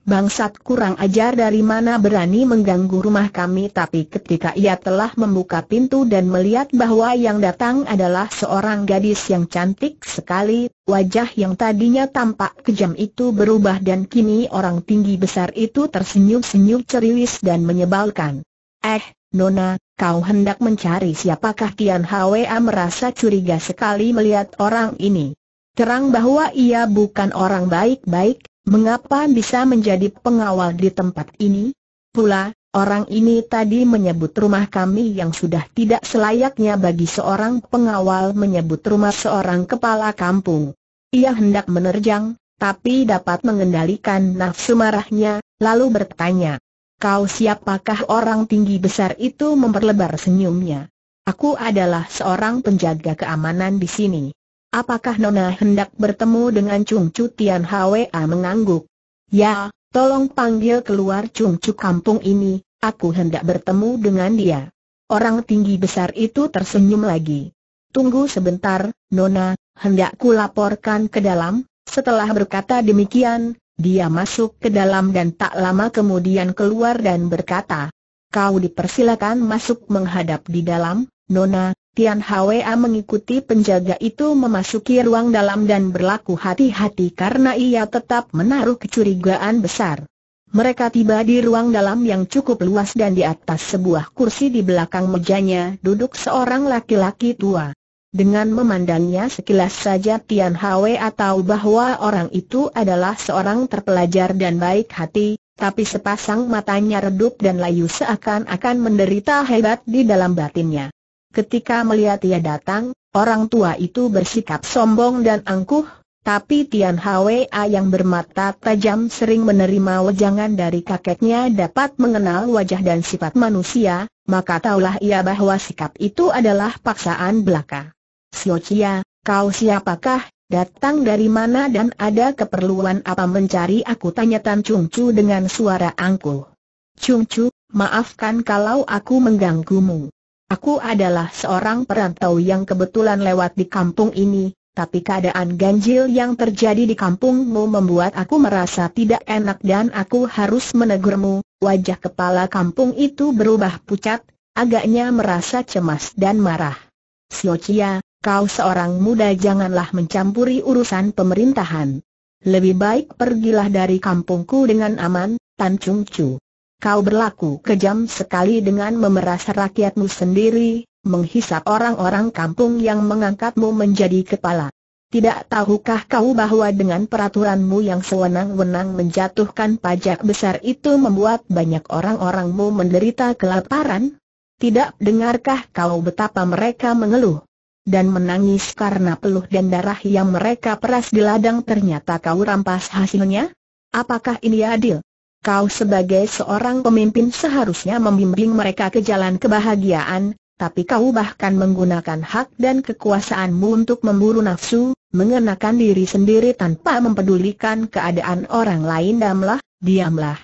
Bangsat kurang ajar dari mana berani mengganggu rumah kami tapi ketika ia telah membuka pintu dan melihat bahwa yang datang adalah seorang gadis yang cantik sekali, wajah yang tadinya tampak kejam itu berubah dan kini orang tinggi besar itu tersenyum-senyum ceriwis dan menyebalkan. Eh, Nona, kau hendak mencari siapakah Tian Hwa merasa curiga sekali melihat orang ini. Terang bahwa ia bukan orang baik-baik, Mengapa bisa menjadi pengawal di tempat ini? Pula, orang ini tadi menyebut rumah kami yang sudah tidak selayaknya bagi seorang pengawal menyebut rumah seorang kepala kampung. Ia hendak menerjang, tapi dapat mengendalikan nafsu marahnya, lalu bertanya, Kau siapakah orang tinggi besar itu memperlebar senyumnya? Aku adalah seorang penjaga keamanan di sini. Apakah Nona hendak bertemu dengan Chung Chu Tian Hwa mengangguk? Ya, tolong panggil keluar Chung Chu kampung ini, aku hendak bertemu dengan dia. Orang tinggi besar itu tersenyum lagi. Tunggu sebentar, Nona, hendak laporkan ke dalam, setelah berkata demikian, dia masuk ke dalam dan tak lama kemudian keluar dan berkata, Kau dipersilakan masuk menghadap di dalam, Nona, Tian Hwa mengikuti penjaga itu memasuki ruang dalam dan berlaku hati-hati karena ia tetap menaruh kecurigaan besar. Mereka tiba di ruang dalam yang cukup luas dan di atas sebuah kursi di belakang mejanya duduk seorang laki-laki tua. Dengan memandangnya sekilas saja Tian Hwa atau bahwa orang itu adalah seorang terpelajar dan baik hati, tapi sepasang matanya redup dan layu seakan-akan menderita hebat di dalam batinnya. Ketika melihat ia datang, orang tua itu bersikap sombong dan angkuh, tapi Tian Hwa yang bermata tajam sering menerima wejangan dari kakeknya dapat mengenal wajah dan sifat manusia, maka taulah ia bahwa sikap itu adalah paksaan belaka. Xiao Chia, kau siapakah? Datang dari mana dan ada keperluan apa mencari aku tanya Tan Chung Chu dengan suara angkuh. Chung Chu, maafkan kalau aku mengganggumu. Aku adalah seorang perantau yang kebetulan lewat di kampung ini, tapi keadaan ganjil yang terjadi di kampungmu membuat aku merasa tidak enak dan aku harus menegurmu. Wajah kepala kampung itu berubah pucat, agaknya merasa cemas dan marah. Siocia, kau seorang muda janganlah mencampuri urusan pemerintahan. Lebih baik pergilah dari kampungku dengan aman, Tan Chung Chu. Kau berlaku kejam sekali dengan memeras rakyatmu sendiri, menghisap orang-orang kampung yang mengangkatmu menjadi kepala. Tidak tahukah kau bahwa dengan peraturanmu yang sewenang-wenang menjatuhkan pajak besar itu membuat banyak orang-orangmu menderita kelaparan? Tidak dengarkah kau betapa mereka mengeluh dan menangis karena peluh dan darah yang mereka peras di ladang ternyata kau rampas hasilnya? Apakah ini adil? kau sebagai seorang pemimpin seharusnya membimbing mereka ke jalan kebahagiaan, tapi kau bahkan menggunakan hak dan kekuasaanmu untuk memburu nafsu, mengenakan diri sendiri tanpa mempedulikan keadaan orang lain damlah, diamlah.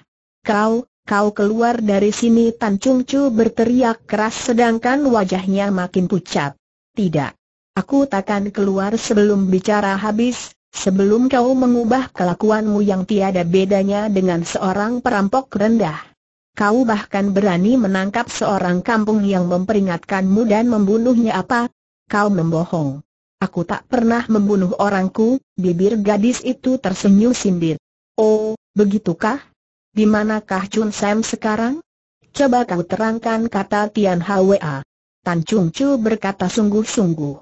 Kau, kau keluar dari sini Tan Chung Chu berteriak keras sedangkan wajahnya makin pucat. Tidak. Aku takkan keluar sebelum bicara habis, Sebelum kau mengubah kelakuanmu yang tiada bedanya dengan seorang perampok rendah. Kau bahkan berani menangkap seorang kampung yang memperingatkanmu dan membunuhnya apa? Kau membohong. Aku tak pernah membunuh orangku, bibir gadis itu tersenyum sindir. Oh, begitukah? Di manakah Chun Sam sekarang? Coba kau terangkan kata Tian Hwa. Tan Chung Chu berkata sungguh-sungguh.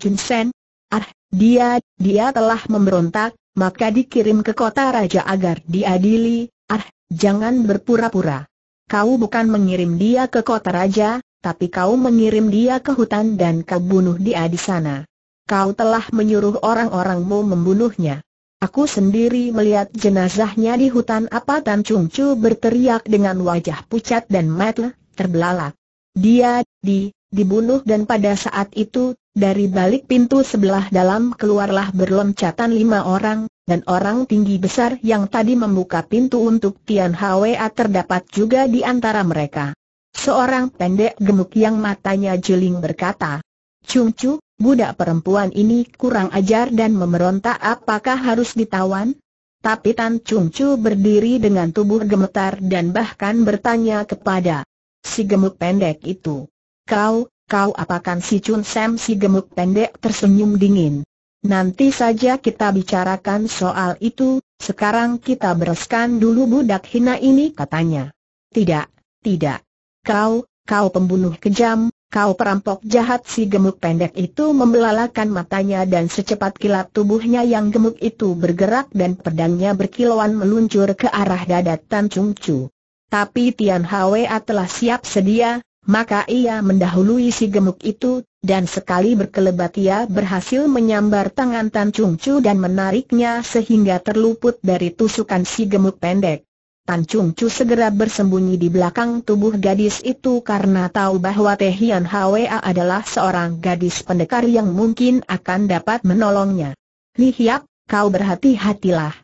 Chun Sam, Ah, dia, dia telah memberontak, maka dikirim ke kota raja agar diadili, ah, jangan berpura-pura. Kau bukan mengirim dia ke kota raja, tapi kau mengirim dia ke hutan dan kau bunuh dia di sana. Kau telah menyuruh orang-orangmu membunuhnya. Aku sendiri melihat jenazahnya di hutan apa Tan Chung Chu berteriak dengan wajah pucat dan mata terbelalak. Dia, di, dibunuh dan pada saat itu dari balik pintu sebelah dalam keluarlah berloncatan lima orang, dan orang tinggi besar yang tadi membuka pintu untuk Tian Hwa terdapat juga di antara mereka. Seorang pendek gemuk yang matanya jeling berkata, Cungcu, budak perempuan ini kurang ajar dan memerontak apakah harus ditawan? Tapi Tan Cungcu berdiri dengan tubuh gemetar dan bahkan bertanya kepada si gemuk pendek itu, Kau, Kau apakan si Chun Sam si gemuk pendek tersenyum dingin. Nanti saja kita bicarakan soal itu, sekarang kita bereskan dulu budak hina ini katanya. Tidak, tidak. Kau, kau pembunuh kejam, kau perampok jahat si gemuk pendek itu membelalakan matanya dan secepat kilat tubuhnya yang gemuk itu bergerak dan pedangnya berkilauan meluncur ke arah dadat Tan Chung Chu. Tapi Tian Hwa telah siap sedia, maka ia mendahului si gemuk itu, dan sekali berkelebat ia berhasil menyambar tangan Tan Chung Chu dan menariknya sehingga terluput dari tusukan si gemuk pendek. Tan Chung Chu segera bersembunyi di belakang tubuh gadis itu karena tahu bahwa Teh Hian Hwa adalah seorang gadis pendekar yang mungkin akan dapat menolongnya. Li Hiap, kau berhati-hatilah.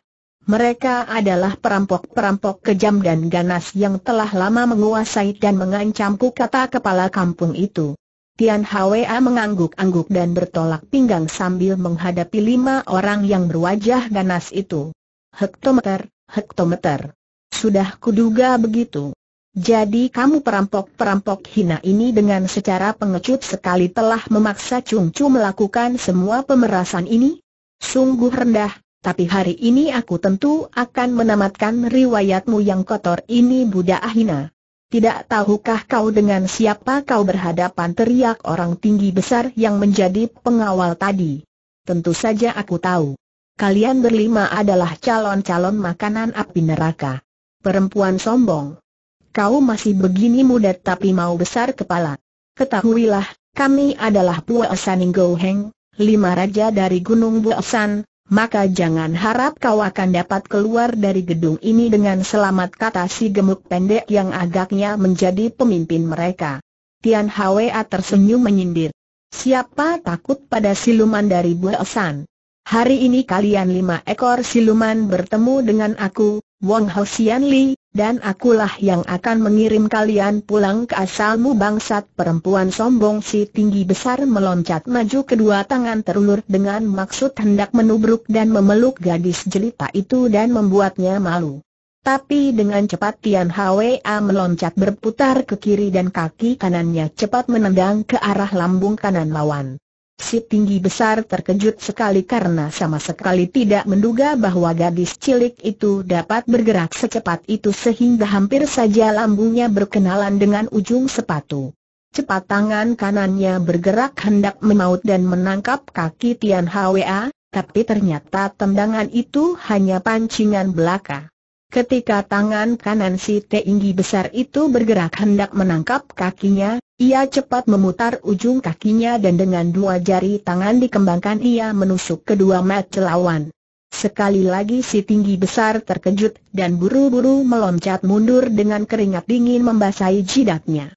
Mereka adalah perampok-perampok kejam dan ganas yang telah lama menguasai dan mengancamku kata kepala kampung itu. Tian Hwa mengangguk-angguk dan bertolak pinggang sambil menghadapi lima orang yang berwajah ganas itu. Hektometer, hektometer. Sudah kuduga begitu. Jadi kamu perampok-perampok hina ini dengan secara pengecut sekali telah memaksa Chung Chu melakukan semua pemerasan ini? Sungguh rendah, tapi hari ini aku tentu akan menamatkan riwayatmu yang kotor ini Buddha Ahina. Tidak tahukah kau dengan siapa kau berhadapan teriak orang tinggi besar yang menjadi pengawal tadi? Tentu saja aku tahu. Kalian berlima adalah calon-calon makanan api neraka. Perempuan sombong. Kau masih begini muda tapi mau besar kepala. Ketahuilah, kami adalah Puasan Goheng, lima raja dari Gunung Buasan, maka jangan harap kau akan dapat keluar dari gedung ini dengan selamat kata si gemuk pendek yang agaknya menjadi pemimpin mereka. Tian Hwa tersenyum menyindir. Siapa takut pada siluman dari Buesan? Hari ini kalian lima ekor siluman bertemu dengan aku, Wong Sian Li, dan akulah yang akan mengirim kalian pulang ke asalmu bangsat perempuan sombong si tinggi besar meloncat maju kedua tangan terulur dengan maksud hendak menubruk dan memeluk gadis jelita itu dan membuatnya malu. Tapi dengan cepat Tian Hwa meloncat berputar ke kiri dan kaki kanannya cepat menendang ke arah lambung kanan lawan. Si tinggi besar terkejut sekali karena sama sekali tidak menduga bahwa gadis cilik itu dapat bergerak secepat itu sehingga hampir saja lambungnya berkenalan dengan ujung sepatu. Cepat tangan kanannya bergerak hendak memaut dan menangkap kaki Tian Hwa, tapi ternyata tendangan itu hanya pancingan belaka. Ketika tangan kanan si tinggi besar itu bergerak hendak menangkap kakinya, ia cepat memutar ujung kakinya dan dengan dua jari tangan dikembangkan ia menusuk kedua mat lawan. Sekali lagi si tinggi besar terkejut dan buru-buru meloncat mundur dengan keringat dingin membasahi jidatnya.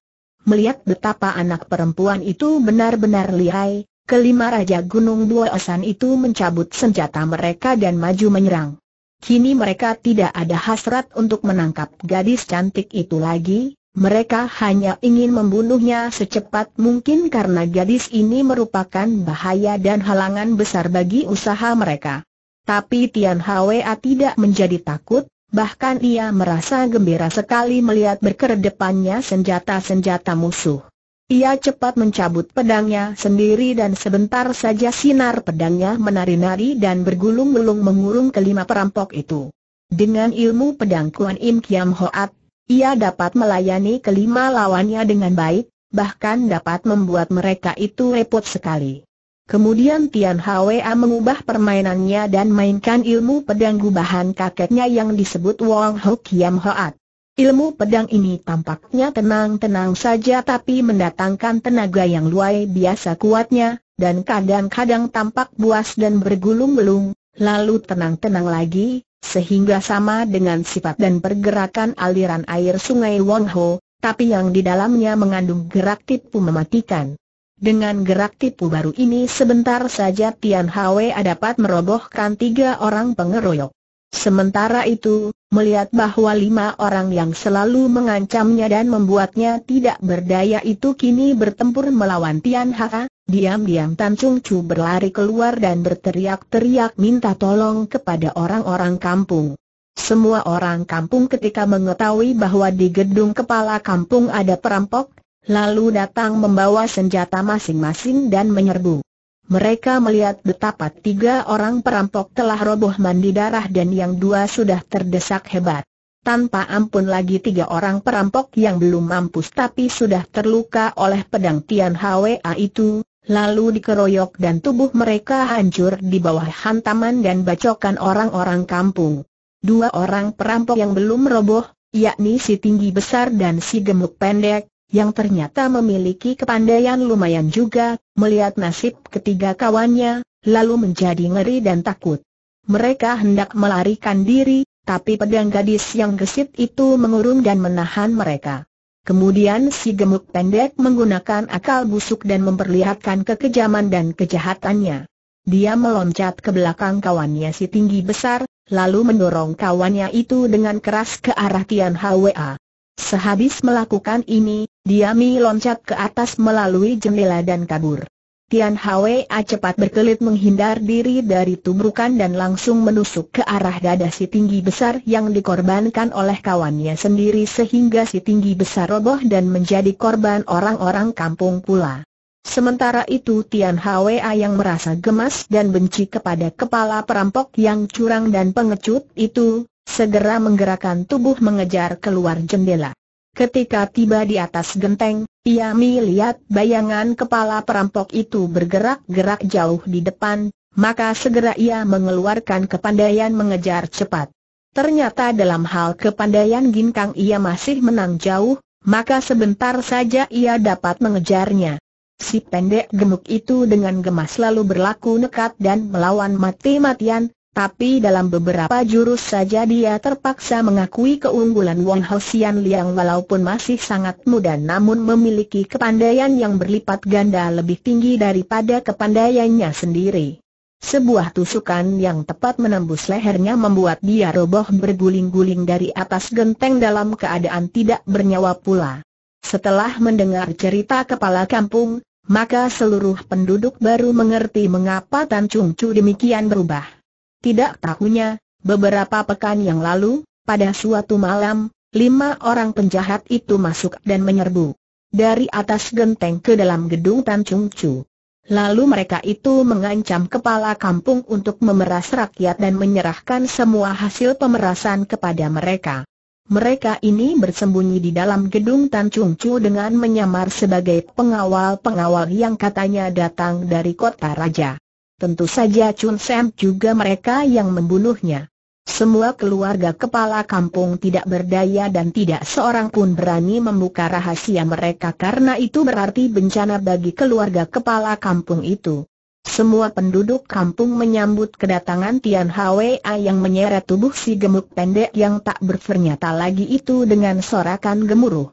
Melihat betapa anak perempuan itu benar-benar lihai, kelima Raja Gunung Dua Osan itu mencabut senjata mereka dan maju menyerang. Kini mereka tidak ada hasrat untuk menangkap gadis cantik itu lagi, mereka hanya ingin membunuhnya secepat mungkin karena gadis ini merupakan bahaya dan halangan besar bagi usaha mereka. Tapi Tian Hwa tidak menjadi takut, bahkan ia merasa gembira sekali melihat berkedepannya senjata-senjata musuh. Ia cepat mencabut pedangnya sendiri dan sebentar saja sinar pedangnya menari-nari dan bergulung-gulung mengurung kelima perampok itu. Dengan ilmu pedang Kuan Im Kiam Hoat, ia dapat melayani kelima lawannya dengan baik, bahkan dapat membuat mereka itu repot sekali. Kemudian Tian Hwa mengubah permainannya dan mainkan ilmu pedang gubahan kakeknya yang disebut Wong Ho Kiam Hoat. Ilmu pedang ini tampaknya tenang-tenang saja tapi mendatangkan tenaga yang luar biasa kuatnya, dan kadang-kadang tampak buas dan bergulung-gulung, lalu tenang-tenang lagi, sehingga sama dengan sifat dan pergerakan aliran air sungai Wong Ho, tapi yang di dalamnya mengandung gerak tipu mematikan. Dengan gerak tipu baru ini sebentar saja Tian Hwe dapat merobohkan tiga orang pengeroyok. Sementara itu, melihat bahwa lima orang yang selalu mengancamnya dan membuatnya tidak berdaya itu kini bertempur melawan Tian Hwe, Diam-diam Tan Chung Chu berlari keluar dan berteriak-teriak minta tolong kepada orang-orang kampung. Semua orang kampung ketika mengetahui bahwa di gedung kepala kampung ada perampok, lalu datang membawa senjata masing-masing dan menyerbu. Mereka melihat betapa tiga orang perampok telah roboh mandi darah dan yang dua sudah terdesak hebat. Tanpa ampun lagi tiga orang perampok yang belum mampus tapi sudah terluka oleh pedang Tian Hwa itu, lalu dikeroyok dan tubuh mereka hancur di bawah hantaman dan bacokan orang-orang kampung. Dua orang perampok yang belum roboh, yakni si tinggi besar dan si gemuk pendek, yang ternyata memiliki kepandaian lumayan juga, melihat nasib ketiga kawannya, lalu menjadi ngeri dan takut. Mereka hendak melarikan diri, tapi pedang gadis yang gesit itu mengurung dan menahan mereka. Kemudian si gemuk pendek menggunakan akal busuk dan memperlihatkan kekejaman dan kejahatannya. Dia meloncat ke belakang kawannya si tinggi besar, lalu mendorong kawannya itu dengan keras ke arah Tian Hwa. Sehabis melakukan ini, dia meloncat ke atas melalui jendela dan kabur. Tian A cepat berkelit menghindar diri dari tubrukan dan langsung menusuk ke arah dada si tinggi besar yang dikorbankan oleh kawannya sendiri sehingga si tinggi besar roboh dan menjadi korban orang-orang kampung pula. Sementara itu Tian A yang merasa gemas dan benci kepada kepala perampok yang curang dan pengecut itu, segera menggerakkan tubuh mengejar keluar jendela. Ketika tiba di atas genteng, ia melihat bayangan kepala perampok itu bergerak-gerak jauh di depan, maka segera ia mengeluarkan kepandaian mengejar cepat. Ternyata dalam hal kepandaian Ginkang ia masih menang jauh, maka sebentar saja ia dapat mengejarnya. Si pendek gemuk itu dengan gemas lalu berlaku nekat dan melawan mati-matian, tapi dalam beberapa jurus saja dia terpaksa mengakui keunggulan Wang Hosian Liang walaupun masih sangat muda namun memiliki kepandaian yang berlipat ganda lebih tinggi daripada kepandaiannya sendiri. Sebuah tusukan yang tepat menembus lehernya membuat dia roboh berguling-guling dari atas genteng dalam keadaan tidak bernyawa pula. Setelah mendengar cerita kepala kampung, maka seluruh penduduk baru mengerti mengapa Tan Chung Chu demikian berubah. Tidak tahunya, beberapa pekan yang lalu, pada suatu malam, lima orang penjahat itu masuk dan menyerbu. Dari atas genteng ke dalam gedung Tan Chung Chu. Lalu mereka itu mengancam kepala kampung untuk memeras rakyat dan menyerahkan semua hasil pemerasan kepada mereka. Mereka ini bersembunyi di dalam gedung Tan Chung Chu dengan menyamar sebagai pengawal-pengawal yang katanya datang dari kota raja. Tentu saja Chun Sam juga mereka yang membunuhnya. Semua keluarga kepala kampung tidak berdaya dan tidak seorang pun berani membuka rahasia mereka karena itu berarti bencana bagi keluarga kepala kampung itu. Semua penduduk kampung menyambut kedatangan Tian Hwa yang menyeret tubuh si gemuk pendek yang tak berfernyata lagi itu dengan sorakan gemuruh.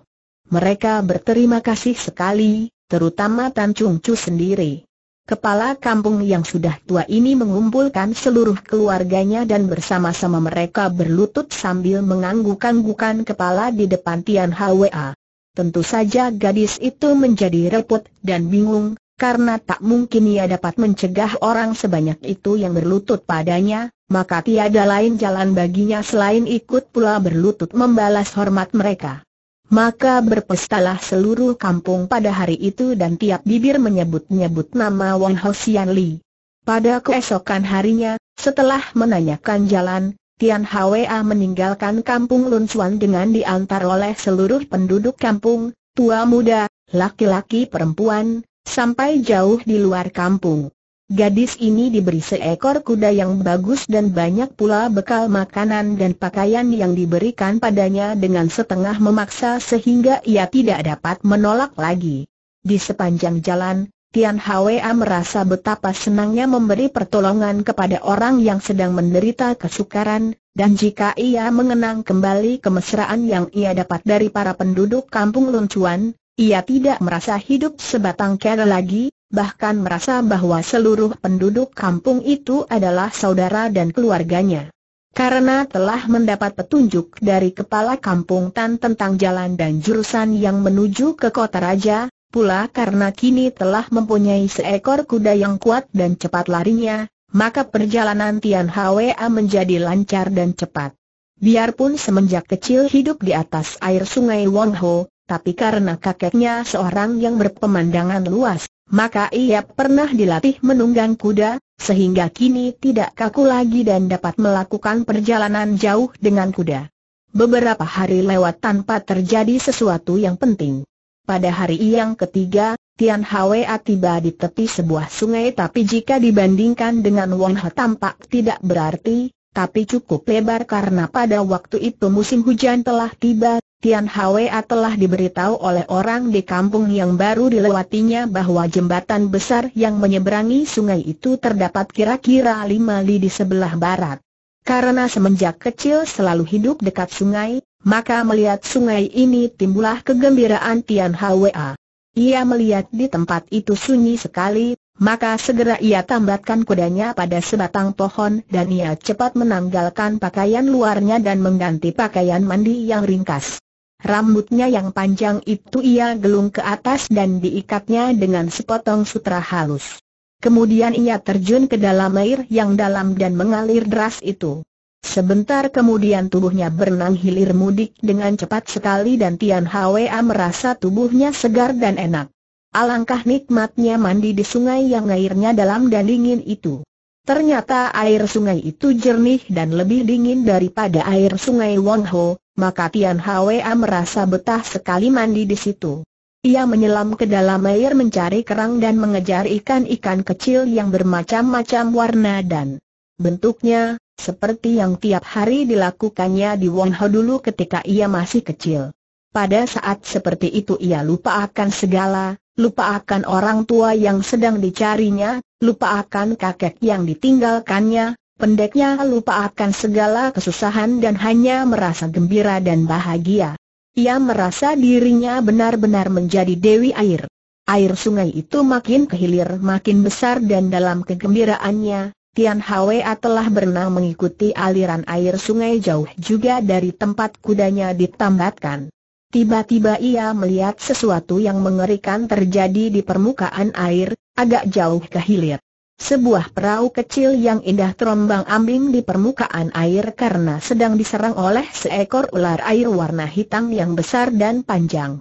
Mereka berterima kasih sekali, terutama Tan Chung Chu sendiri. Kepala kampung yang sudah tua ini mengumpulkan seluruh keluarganya dan bersama-sama mereka berlutut sambil mengangguk-anggukan kepala di depan Tian Hwa. Tentu saja gadis itu menjadi repot dan bingung, karena tak mungkin ia dapat mencegah orang sebanyak itu yang berlutut padanya, maka tiada lain jalan baginya selain ikut pula berlutut membalas hormat mereka. Maka berpestalah seluruh kampung pada hari itu dan tiap bibir menyebut-nyebut nama Wang Sian Li. Pada keesokan harinya, setelah menanyakan jalan, Tian Hwa meninggalkan kampung Lunsuan dengan diantar oleh seluruh penduduk kampung, tua muda, laki-laki perempuan, sampai jauh di luar kampung. Gadis ini diberi seekor kuda yang bagus dan banyak pula bekal makanan dan pakaian yang diberikan padanya dengan setengah memaksa sehingga ia tidak dapat menolak lagi. Di sepanjang jalan, Tian Hwa merasa betapa senangnya memberi pertolongan kepada orang yang sedang menderita kesukaran, dan jika ia mengenang kembali kemesraan yang ia dapat dari para penduduk kampung Luncuan, ia tidak merasa hidup sebatang kera lagi, bahkan merasa bahwa seluruh penduduk kampung itu adalah saudara dan keluarganya. Karena telah mendapat petunjuk dari kepala kampung Tan tentang jalan dan jurusan yang menuju ke kota raja, pula karena kini telah mempunyai seekor kuda yang kuat dan cepat larinya, maka perjalanan Tian Hwa menjadi lancar dan cepat. Biarpun semenjak kecil hidup di atas air sungai Wang Ho, tapi karena kakeknya seorang yang berpemandangan luas, maka ia pernah dilatih menunggang kuda, sehingga kini tidak kaku lagi dan dapat melakukan perjalanan jauh dengan kuda. Beberapa hari lewat tanpa terjadi sesuatu yang penting. Pada hari yang ketiga, Tian Hwa tiba di tepi sebuah sungai tapi jika dibandingkan dengan Wang He tampak tidak berarti, tapi cukup lebar karena pada waktu itu musim hujan telah tiba, Tian Hwa telah diberitahu oleh orang di kampung yang baru dilewatinya bahwa jembatan besar yang menyeberangi sungai itu terdapat kira-kira lima li di sebelah barat. Karena semenjak kecil selalu hidup dekat sungai, maka melihat sungai ini timbullah kegembiraan Tian Hwa. Ia melihat di tempat itu sunyi sekali, maka segera ia tambatkan kudanya pada sebatang pohon dan ia cepat menanggalkan pakaian luarnya dan mengganti pakaian mandi yang ringkas. Rambutnya yang panjang itu ia gelung ke atas dan diikatnya dengan sepotong sutra halus. Kemudian ia terjun ke dalam air yang dalam dan mengalir deras itu. Sebentar kemudian tubuhnya berenang hilir mudik dengan cepat sekali dan Tian Hwa merasa tubuhnya segar dan enak. Alangkah nikmatnya mandi di sungai yang airnya dalam dan dingin itu. Ternyata air sungai itu jernih dan lebih dingin daripada air sungai Ho maka Tian Hwa merasa betah sekali mandi di situ. Ia menyelam ke dalam air mencari kerang dan mengejar ikan-ikan kecil yang bermacam-macam warna dan bentuknya, seperti yang tiap hari dilakukannya di Wong Ho dulu ketika ia masih kecil. Pada saat seperti itu ia lupa akan segala, lupa akan orang tua yang sedang dicarinya, lupa akan kakek yang ditinggalkannya, pendeknya lupa akan segala kesusahan dan hanya merasa gembira dan bahagia. Ia merasa dirinya benar-benar menjadi Dewi Air. Air sungai itu makin kehilir makin besar dan dalam kegembiraannya, Tian Hwa telah berenang mengikuti aliran air sungai jauh juga dari tempat kudanya ditambatkan. Tiba-tiba ia melihat sesuatu yang mengerikan terjadi di permukaan air, agak jauh ke hilir. Sebuah perahu kecil yang indah terombang ambing di permukaan air karena sedang diserang oleh seekor ular air warna hitam yang besar dan panjang.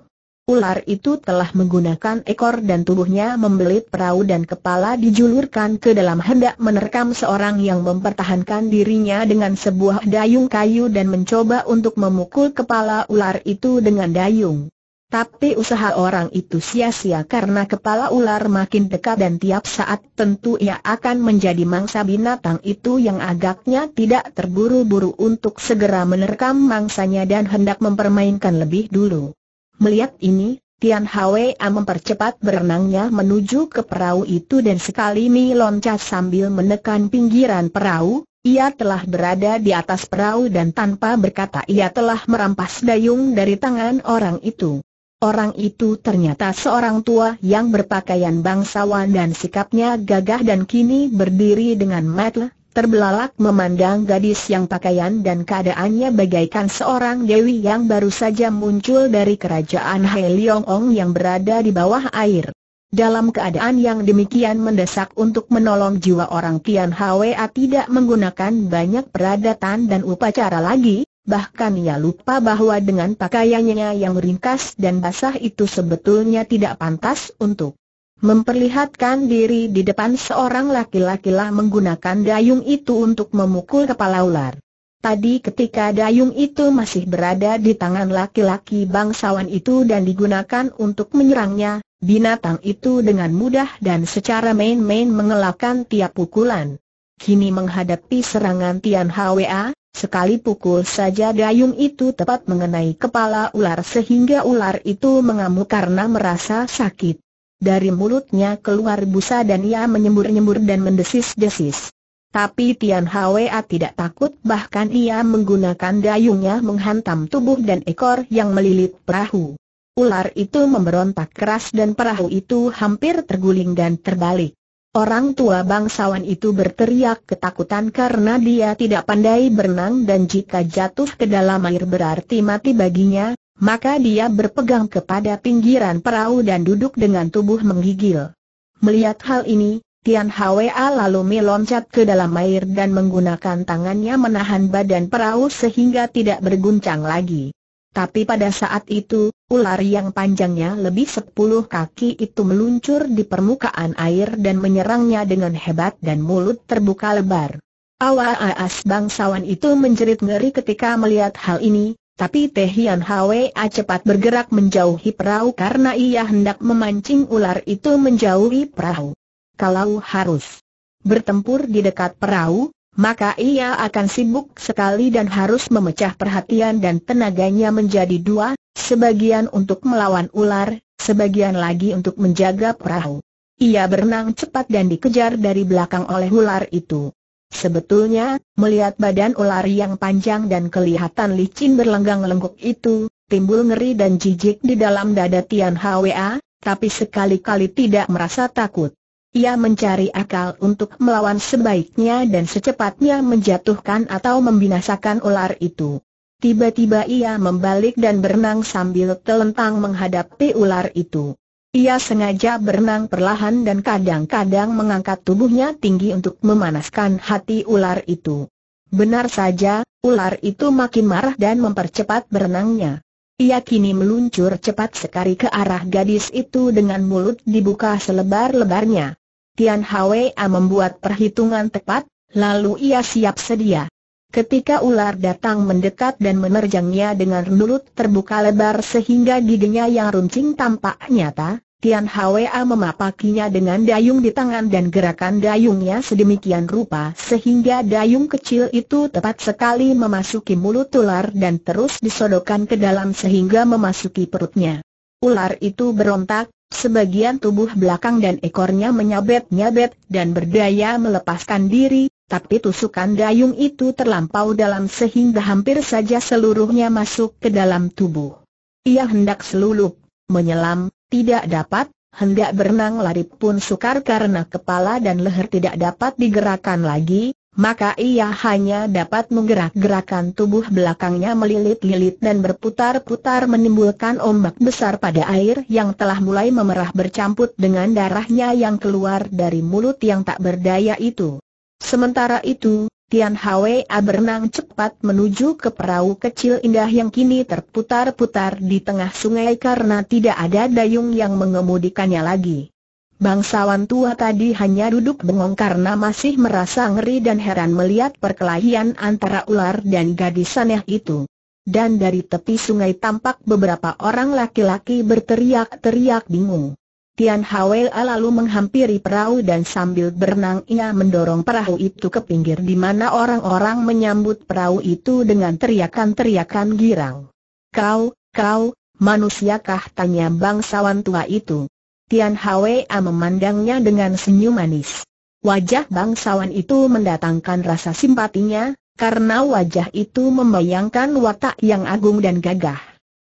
Ular itu telah menggunakan ekor dan tubuhnya membelit perahu dan kepala dijulurkan ke dalam hendak menerkam seorang yang mempertahankan dirinya dengan sebuah dayung kayu dan mencoba untuk memukul kepala ular itu dengan dayung. Tapi usaha orang itu sia-sia karena kepala ular makin dekat dan tiap saat tentu ia akan menjadi mangsa binatang itu yang agaknya tidak terburu-buru untuk segera menerkam mangsanya dan hendak mempermainkan lebih dulu. Melihat ini, Tian Hwa mempercepat berenangnya menuju ke perahu itu dan sekali ini loncat sambil menekan pinggiran perahu, ia telah berada di atas perahu dan tanpa berkata ia telah merampas dayung dari tangan orang itu. Orang itu ternyata seorang tua yang berpakaian bangsawan dan sikapnya gagah dan kini berdiri dengan metel, terbelalak memandang gadis yang pakaian dan keadaannya bagaikan seorang dewi yang baru saja muncul dari kerajaan Heliong yang berada di bawah air. Dalam keadaan yang demikian mendesak untuk menolong jiwa orang Tian Hwa tidak menggunakan banyak peradatan dan upacara lagi, bahkan ia lupa bahwa dengan pakaiannya yang ringkas dan basah itu sebetulnya tidak pantas untuk memperlihatkan diri di depan seorang laki-laki lah menggunakan dayung itu untuk memukul kepala ular. Tadi ketika dayung itu masih berada di tangan laki-laki bangsawan itu dan digunakan untuk menyerangnya, binatang itu dengan mudah dan secara main-main mengelakkan tiap pukulan kini menghadapi serangan Tian Hwa, sekali pukul saja dayung itu tepat mengenai kepala ular sehingga ular itu mengamuk karena merasa sakit. Dari mulutnya keluar busa dan ia menyembur-nyembur dan mendesis-desis. Tapi Tian Hwa tidak takut bahkan ia menggunakan dayungnya menghantam tubuh dan ekor yang melilit perahu. Ular itu memberontak keras dan perahu itu hampir terguling dan terbalik. Orang tua bangsawan itu berteriak ketakutan karena dia tidak pandai berenang dan jika jatuh ke dalam air berarti mati baginya, maka dia berpegang kepada pinggiran perahu dan duduk dengan tubuh menggigil. Melihat hal ini, Tian Hwa lalu meloncat ke dalam air dan menggunakan tangannya menahan badan perahu sehingga tidak berguncang lagi. Tapi pada saat itu, ular yang panjangnya lebih sepuluh kaki itu meluncur di permukaan air dan menyerangnya dengan hebat dan mulut terbuka lebar. Awa-aas bangsawan itu menjerit ngeri ketika melihat hal ini, tapi Tehian Hian a cepat bergerak menjauhi perahu karena ia hendak memancing ular itu menjauhi perahu. Kalau harus bertempur di dekat perahu, maka ia akan sibuk sekali dan harus memecah perhatian dan tenaganya menjadi dua, sebagian untuk melawan ular, sebagian lagi untuk menjaga perahu. Ia berenang cepat dan dikejar dari belakang oleh ular itu. Sebetulnya, melihat badan ular yang panjang dan kelihatan licin berlenggang lengkuk itu, timbul ngeri dan jijik di dalam dada Tian Hwa, tapi sekali-kali tidak merasa takut. Ia mencari akal untuk melawan sebaiknya dan secepatnya menjatuhkan atau membinasakan ular itu. Tiba-tiba ia membalik dan berenang sambil telentang menghadapi ular itu. Ia sengaja berenang perlahan dan kadang-kadang mengangkat tubuhnya tinggi untuk memanaskan hati ular itu. Benar saja, ular itu makin marah dan mempercepat berenangnya. Ia kini meluncur cepat sekali ke arah gadis itu dengan mulut dibuka selebar-lebarnya. Tian Hwa membuat perhitungan tepat, lalu ia siap sedia. Ketika ular datang mendekat dan menerjangnya dengan mulut terbuka lebar sehingga giginya yang runcing tampak nyata, Tian Hwa memapakinya dengan dayung di tangan dan gerakan dayungnya sedemikian rupa sehingga dayung kecil itu tepat sekali memasuki mulut ular dan terus disodokkan ke dalam sehingga memasuki perutnya. Ular itu berontak, Sebagian tubuh belakang dan ekornya menyabet-nyabet dan berdaya melepaskan diri, tapi tusukan dayung itu terlampau dalam sehingga hampir saja seluruhnya masuk ke dalam tubuh. Ia hendak selulup, menyelam, tidak dapat, hendak berenang lari pun sukar karena kepala dan leher tidak dapat digerakkan lagi, maka ia hanya dapat menggerak-gerakan tubuh belakangnya melilit-lilit dan berputar-putar menimbulkan ombak besar pada air yang telah mulai memerah bercampur dengan darahnya yang keluar dari mulut yang tak berdaya itu. Sementara itu, Tian Hwa berenang cepat menuju ke perahu kecil indah yang kini terputar-putar di tengah sungai karena tidak ada dayung yang mengemudikannya lagi. Bangsawan tua tadi hanya duduk bengong karena masih merasa ngeri dan heran melihat perkelahian antara ular dan gadis aneh itu. Dan dari tepi sungai tampak beberapa orang laki-laki berteriak-teriak bingung. Tian Hawel lalu menghampiri perahu dan sambil berenang ia mendorong perahu itu ke pinggir di mana orang-orang menyambut perahu itu dengan teriakan-teriakan girang. Kau, kau, manusiakah tanya bangsawan tua itu. Tian Hwa memandangnya dengan senyum manis. Wajah bangsawan itu mendatangkan rasa simpatinya, karena wajah itu membayangkan watak yang agung dan gagah.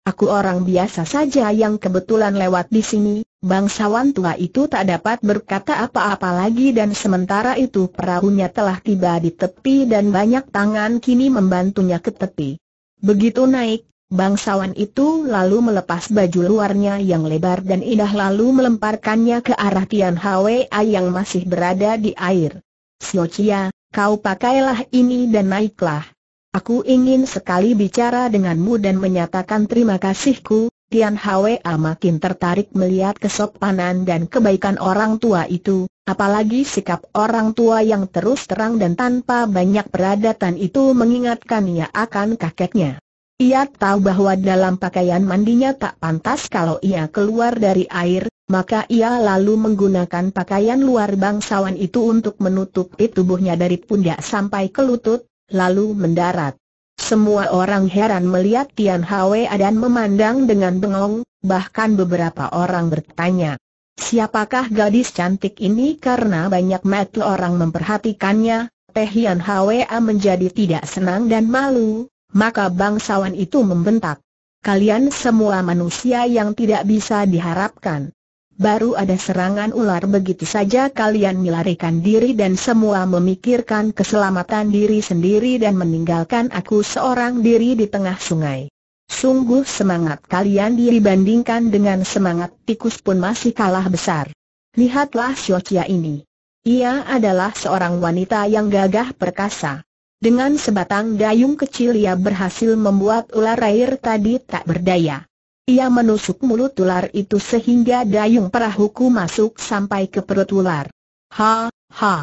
Aku orang biasa saja yang kebetulan lewat di sini, bangsawan tua itu tak dapat berkata apa-apa lagi dan sementara itu perahunya telah tiba di tepi dan banyak tangan kini membantunya ke tepi. Begitu naik, Bangsawan itu lalu melepas baju luarnya yang lebar dan indah lalu melemparkannya ke arah Tian Hwa yang masih berada di air. Siocia, kau pakailah ini dan naiklah. Aku ingin sekali bicara denganmu dan menyatakan terima kasihku. Tian Hwa makin tertarik melihat kesopanan dan kebaikan orang tua itu, apalagi sikap orang tua yang terus terang dan tanpa banyak peradatan itu mengingatkan ia akan kakeknya. Ia tahu bahwa dalam pakaian mandinya tak pantas kalau ia keluar dari air, maka ia lalu menggunakan pakaian luar bangsawan itu untuk menutupi tubuhnya dari pundak sampai ke lutut, lalu mendarat. Semua orang heran melihat Tian Hwe dan memandang dengan bengong, bahkan beberapa orang bertanya, siapakah gadis cantik ini karena banyak mata orang memperhatikannya, Teh Tian Hwa menjadi tidak senang dan malu, maka bangsawan itu membentak. Kalian semua manusia yang tidak bisa diharapkan. Baru ada serangan ular begitu saja kalian melarikan diri dan semua memikirkan keselamatan diri sendiri dan meninggalkan aku seorang diri di tengah sungai. Sungguh semangat kalian dibandingkan dengan semangat tikus pun masih kalah besar. Lihatlah Xiao ini. Ia adalah seorang wanita yang gagah perkasa. Dengan sebatang dayung kecil ia berhasil membuat ular air tadi tak berdaya. Ia menusuk mulut ular itu sehingga dayung perahuku masuk sampai ke perut ular. Ha, ha.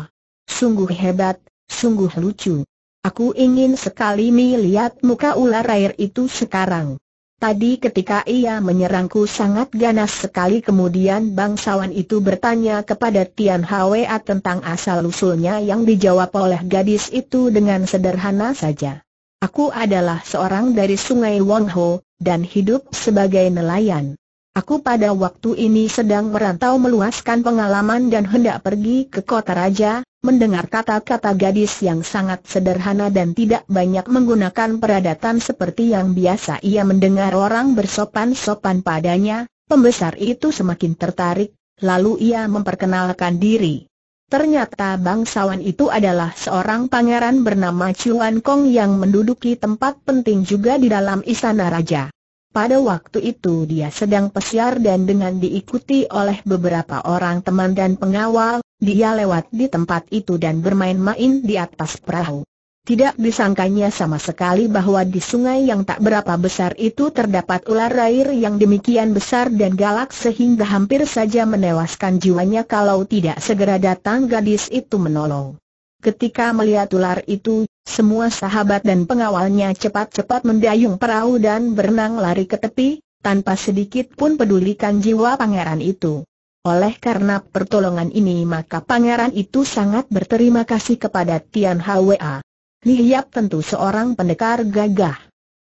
Sungguh hebat, sungguh lucu. Aku ingin sekali melihat muka ular air itu sekarang. Tadi ketika ia menyerangku sangat ganas sekali kemudian bangsawan itu bertanya kepada Tian Hwa tentang asal-usulnya yang dijawab oleh gadis itu dengan sederhana saja. Aku adalah seorang dari sungai Wong Ho dan hidup sebagai nelayan. Aku pada waktu ini sedang merantau meluaskan pengalaman dan hendak pergi ke kota raja, Mendengar kata-kata gadis yang sangat sederhana dan tidak banyak menggunakan peradatan seperti yang biasa ia mendengar orang bersopan-sopan padanya, pembesar itu semakin tertarik, lalu ia memperkenalkan diri. Ternyata bangsawan itu adalah seorang pangeran bernama Chuan Kong yang menduduki tempat penting juga di dalam istana raja. Pada waktu itu dia sedang pesiar dan dengan diikuti oleh beberapa orang teman dan pengawal, dia lewat di tempat itu dan bermain-main di atas perahu. Tidak disangkanya sama sekali bahwa di sungai yang tak berapa besar itu terdapat ular air yang demikian besar dan galak sehingga hampir saja menewaskan jiwanya kalau tidak segera datang gadis itu menolong. Ketika melihat ular itu, semua sahabat dan pengawalnya cepat-cepat mendayung perahu dan berenang lari ke tepi, tanpa sedikit pun pedulikan jiwa pangeran itu. Oleh karena pertolongan ini maka pangeran itu sangat berterima kasih kepada Tian Hwa. Li Hiap tentu seorang pendekar gagah.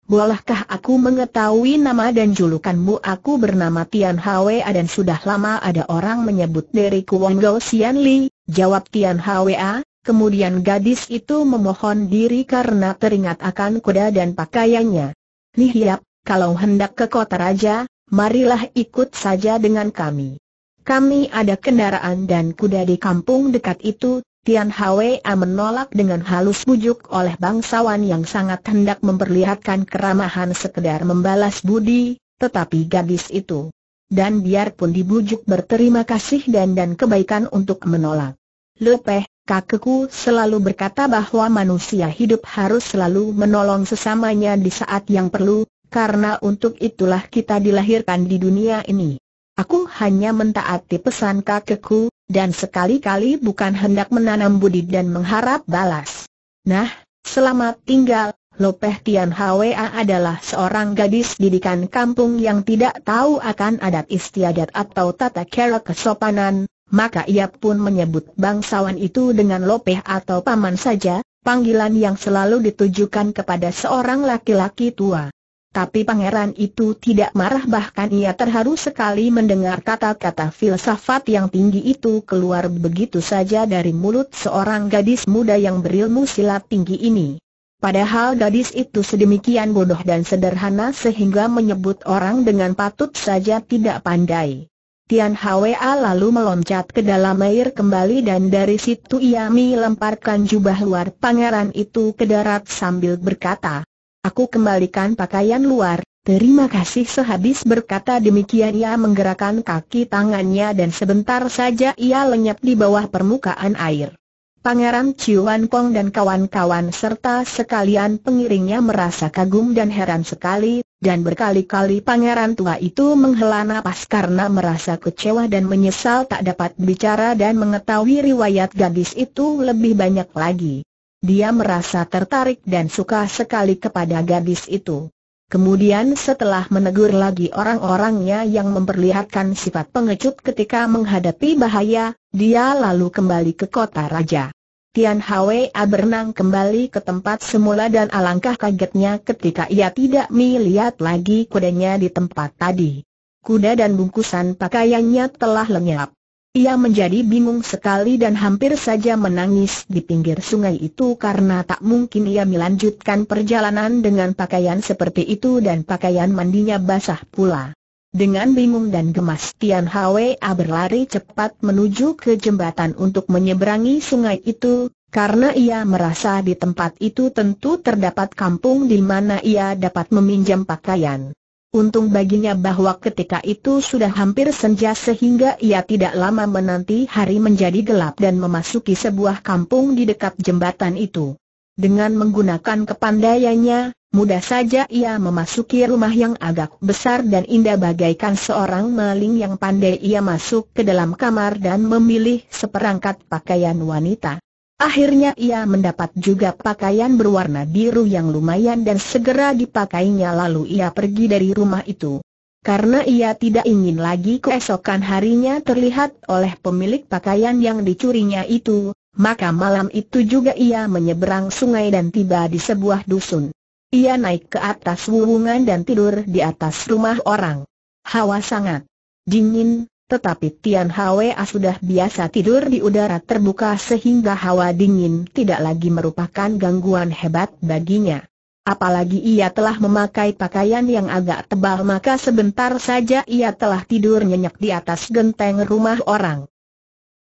Bolehkah aku mengetahui nama dan julukanmu? Aku bernama Tian Hwa dan sudah lama ada orang menyebut diriku Wang Gao Xian Li, jawab Tian Hwa. Kemudian gadis itu memohon diri karena teringat akan kuda dan pakaiannya. Li Hiap, kalau hendak ke kota raja, marilah ikut saja dengan kami. Kami ada kendaraan dan kuda di kampung dekat itu, Tian Hwa menolak dengan halus bujuk oleh bangsawan yang sangat hendak memperlihatkan keramahan sekedar membalas budi, tetapi gadis itu. Dan biarpun dibujuk berterima kasih dan dan kebaikan untuk menolak. Lepeh, kakekku selalu berkata bahwa manusia hidup harus selalu menolong sesamanya di saat yang perlu, karena untuk itulah kita dilahirkan di dunia ini. Aku hanya mentaati pesan kakekku, dan sekali-kali bukan hendak menanam budi dan mengharap balas. Nah, selamat tinggal, Lopeh Tian Hwa adalah seorang gadis didikan kampung yang tidak tahu akan adat istiadat atau tata cara kesopanan, maka ia pun menyebut bangsawan itu dengan Lopeh atau Paman saja, panggilan yang selalu ditujukan kepada seorang laki-laki tua. Tapi pangeran itu tidak marah bahkan ia terharu sekali mendengar kata-kata filsafat yang tinggi itu keluar begitu saja dari mulut seorang gadis muda yang berilmu silat tinggi ini. Padahal gadis itu sedemikian bodoh dan sederhana sehingga menyebut orang dengan patut saja tidak pandai. Tian Hwa lalu meloncat ke dalam air kembali dan dari situ ia melemparkan jubah luar pangeran itu ke darat sambil berkata, Aku kembalikan pakaian luar, terima kasih sehabis berkata demikian ia menggerakkan kaki tangannya dan sebentar saja ia lenyap di bawah permukaan air. Pangeran Ciuan Kong dan kawan-kawan serta sekalian pengiringnya merasa kagum dan heran sekali, dan berkali-kali pangeran tua itu menghela napas karena merasa kecewa dan menyesal tak dapat bicara dan mengetahui riwayat gadis itu lebih banyak lagi. Dia merasa tertarik dan suka sekali kepada gadis itu. Kemudian setelah menegur lagi orang-orangnya yang memperlihatkan sifat pengecut ketika menghadapi bahaya, dia lalu kembali ke kota raja. Tian Hwa berenang kembali ke tempat semula dan alangkah kagetnya ketika ia tidak melihat lagi kudanya di tempat tadi. Kuda dan bungkusan pakaiannya telah lenyap. Ia menjadi bingung sekali dan hampir saja menangis di pinggir sungai itu karena tak mungkin ia melanjutkan perjalanan dengan pakaian seperti itu dan pakaian mandinya basah pula. Dengan bingung dan gemas Tian Hwa berlari cepat menuju ke jembatan untuk menyeberangi sungai itu, karena ia merasa di tempat itu tentu terdapat kampung di mana ia dapat meminjam pakaian. Untung baginya bahwa ketika itu sudah hampir senja sehingga ia tidak lama menanti hari menjadi gelap dan memasuki sebuah kampung di dekat jembatan itu. Dengan menggunakan kepandaiannya, mudah saja ia memasuki rumah yang agak besar dan indah bagaikan seorang maling yang pandai ia masuk ke dalam kamar dan memilih seperangkat pakaian wanita. Akhirnya ia mendapat juga pakaian berwarna biru yang lumayan dan segera dipakainya lalu ia pergi dari rumah itu. Karena ia tidak ingin lagi keesokan harinya terlihat oleh pemilik pakaian yang dicurinya itu, maka malam itu juga ia menyeberang sungai dan tiba di sebuah dusun. Ia naik ke atas wuwungan dan tidur di atas rumah orang. Hawa sangat dingin, tetapi Tian Hwa sudah biasa tidur di udara terbuka sehingga hawa dingin tidak lagi merupakan gangguan hebat baginya. Apalagi ia telah memakai pakaian yang agak tebal maka sebentar saja ia telah tidur nyenyak di atas genteng rumah orang.